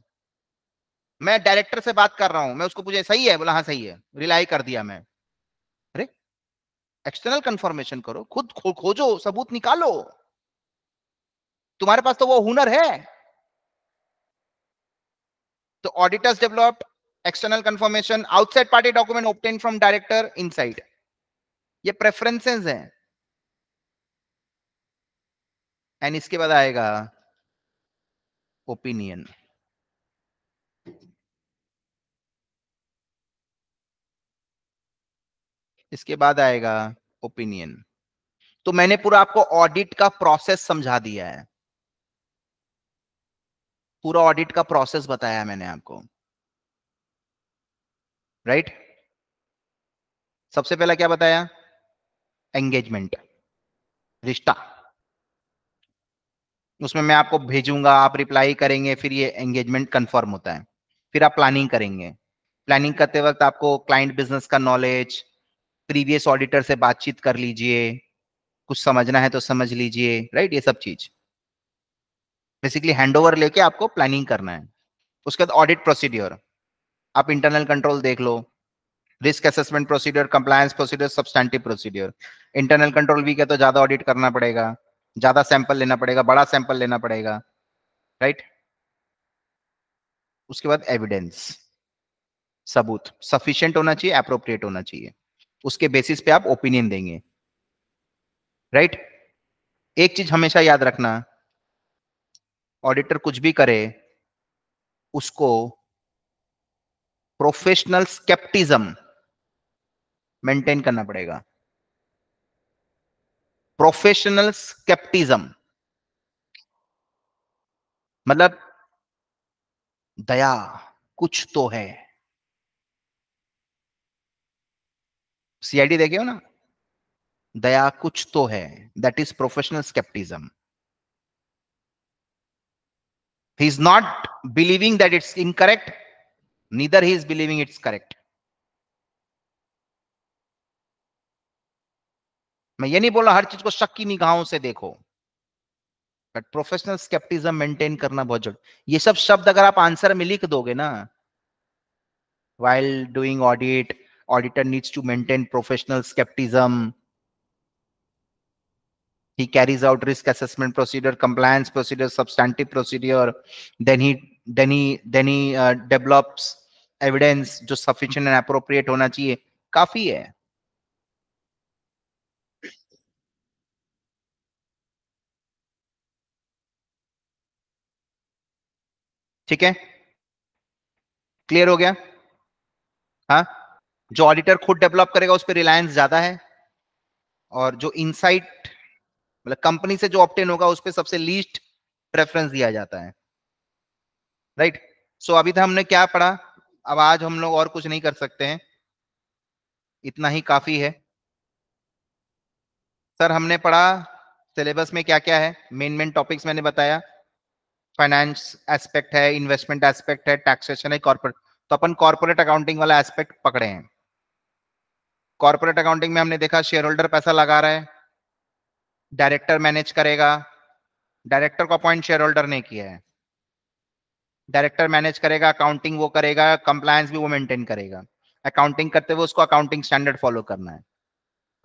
मैं डायरेक्टर से बात कर रहा हूं मैं उसको पूछे सही है बोला हाँ सही है रिलाई कर दिया मैं अरे एक्सटर्नल कंफर्मेशन करो खुद खो, खोजो सबूत निकालो तुम्हारे पास तो वो हुनर है तो auditors developed external confirmation outside party document obtain from director inside ये प्रेफरेंसेस हैं एंड इसके बाद आएगा ओपिनियन इसके बाद आएगा ओपिनियन तो मैंने पूरा आपको ऑडिट का प्रोसेस समझा दिया है पूरा ऑडिट का प्रोसेस बताया मैंने आपको राइट right? सबसे पहला क्या बताया एंगेजमेंट रिश्ता उसमें मैं आपको भेजूंगा आप रिप्लाई करेंगे फिर ये एंगेजमेंट कंफर्म होता है फिर आप प्लानिंग करेंगे प्लानिंग करते वक्त आपको क्लाइंट बिजनेस का नॉलेज प्रीवियस ऑडिटर से बातचीत कर लीजिए कुछ समझना है तो समझ लीजिए राइट ये सब चीज बेसिकली हैंडओवर लेके आपको प्लानिंग करना है उसके बाद ऑडिट प्रोसीड्योर आप इंटरनल कंट्रोल देख लो risk assessment procedure compliance procedure substantive procedure internal control भी है तो ज्यादा ऑडिट करना पड़ेगा ज्यादा सैंपल लेना पड़ेगा बड़ा सैंपल लेना पड़ेगा राइट उसके बाद एविडेंस सबूत सफिशियंट होना चाहिए अप्रोप्रिएट होना चाहिए उसके बेसिस पे आप ओपिनियन देंगे राइट right? एक चीज हमेशा याद रखना ऑडिटर कुछ भी करे उसको प्रोफेशनल स्केप्टिज्म मेंटेन करना पड़ेगा प्रोफेशनल स्केप्टिज्म मतलब दया कुछ तो है सीआईडी देखे हो ना दया कुछ तो है that is professional scepticism he is not believing that it's incorrect neither he is believing it's correct मैं ये नहीं बोला हर चीज को शक की निगाहों से देखो बट प्रोफेशनल स्केप्टिज्म मेंटेन करना बहुत जरूरी ये सब शब्द अगर आप आंसर में लिख दोगे ना while doing audit auditor needs to maintain professional skepticism he carries out risk assessment procedure compliance procedure substantive procedure then he then he then he uh, develops evidence जो sufficient and appropriate होना चाहिए काफी है ठीक है clear हो गया हाँ जो ऑडिटर खुद डेवलप करेगा उस पर रिलायंस ज्यादा है और जो इनसाइट मतलब कंपनी से जो ऑप्टेन होगा उस पर सबसे लीस्ट प्रेफरेंस दिया जाता है राइट right? सो so, अभी तक तो हमने क्या पढ़ा अब आज हम लोग और कुछ नहीं कर सकते हैं इतना ही काफी है सर हमने पढ़ा सिलेबस में क्या क्या है मेन मेन टॉपिक्स मैंने बताया फाइनेंस एस्पेक्ट है इन्वेस्टमेंट एस्पेक्ट है टैक्सेशन है कॉर्पोरेट तो अपन कॉर्पोरेट अकाउंटिंग वाला एस्पेक्ट पकड़े हैं कॉर्पोरेट अकाउंटिंग में हमने देखा शेयर होल्डर पैसा लगा रहा है डायरेक्टर मैनेज करेगा डायरेक्टर को अपॉइंट शेयर होल्डर ने किया है डायरेक्टर मैनेज करेगा अकाउंटिंग वो करेगा कंप्लायंस भी वो मेंटेन करेगा अकाउंटिंग करते हुए उसको अकाउंटिंग स्टैंडर्ड फॉलो करना है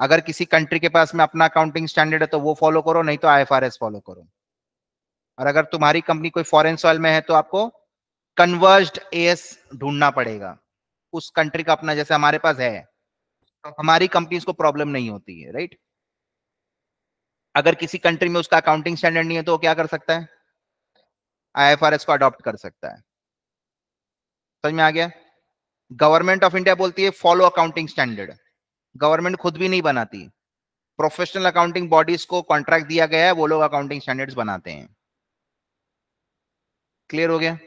अगर किसी कंट्री के पास में अपना अकाउंटिंग स्टैंडर्ड है तो वो फॉलो करो नहीं तो आई फॉलो करो और अगर तुम्हारी कंपनी कोई फॉरेन सॉइल में है तो आपको कन्वर्ज्ड एएस ढूंढना पड़ेगा उस कंट्री का अपना जैसे हमारे पास है तो हमारी कंपनी को प्रॉब्लम नहीं होती है राइट अगर किसी कंट्री में उसका अकाउंटिंग स्टैंडर्ड नहीं है तो वो क्या कर सकता है आईएफआरएस को अडॉप्ट कर सकता है समझ में आ गया गवर्नमेंट ऑफ इंडिया बोलती है फॉलो अकाउंटिंग स्टैंडर्ड गवर्नमेंट खुद भी नहीं बनाती प्रोफेशनल अकाउंटिंग बॉडीज को कॉन्ट्रैक्ट दिया गया है वो लोग अकाउंटिंग स्टैंडर्ड्स बनाते हैं क्लियर हो गया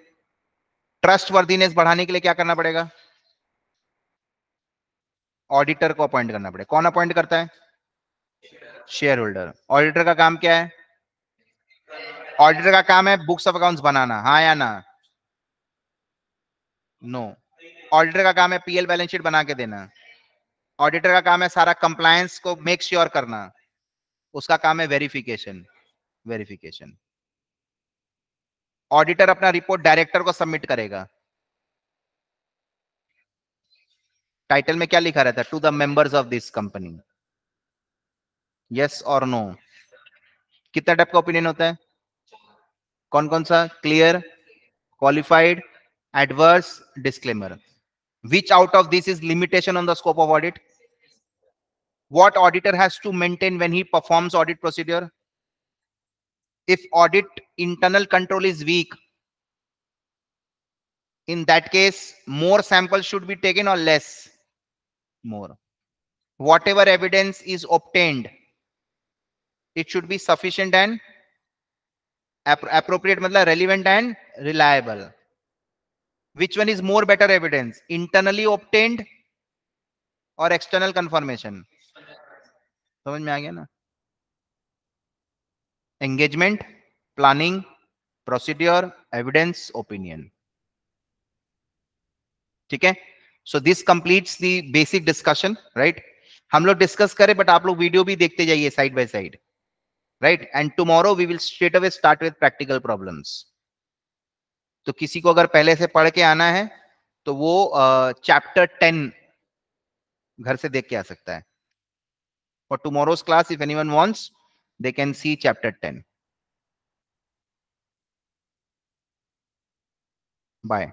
ट्रस्ट वर्दीनेस बढ़ाने के लिए क्या करना पड़ेगा ऑडिटर को अपॉइंट करना पड़ेगा कौन अपॉइंट करता है शेयर होल्डर ऑडिटर का काम क्या है ऑडिटर का काम है बुक्स ऑफ अकाउंट्स बनाना हाँ या ना नो ऑडिटर का काम है पीएल बैलेंस शीट बना के देना ऑडिटर का काम है सारा कंप्लायंस को मेक श्योर sure करना उसका काम है वेरिफिकेशन वेरिफिकेशन ऑडिटर अपना रिपोर्ट डायरेक्टर को सबमिट करेगा टाइटल में क्या लिखा रहता है to the members of this company yes और नो कितना टाइप का ओपिनियन होता है कौन कौन सा clear qualified adverse disclaimer which out of this is limitation on the scope of audit what auditor has to maintain when he performs audit procedure if audit internal control is weak in that case more samples should be taken or less more whatever evidence is obtained it should be sufficient and appropriate relevant and reliable which one is more better evidence internally obtained or external confirmation समझ में आ गया ना engagement planning procedure evidence opinion ठीक है so this complete the basic discussion right हम लोग discuss करें but आप लोग वीडियो भी देखते जाइए side by side right and tomorrow we will straight away start with practical problems तो किसी को अगर पहले से पढ़ के आना है तो वो चैप्टर टेन घर से देख के आ सकता है for tomorrow's class if anyone wants they can see chapter 10. Bye.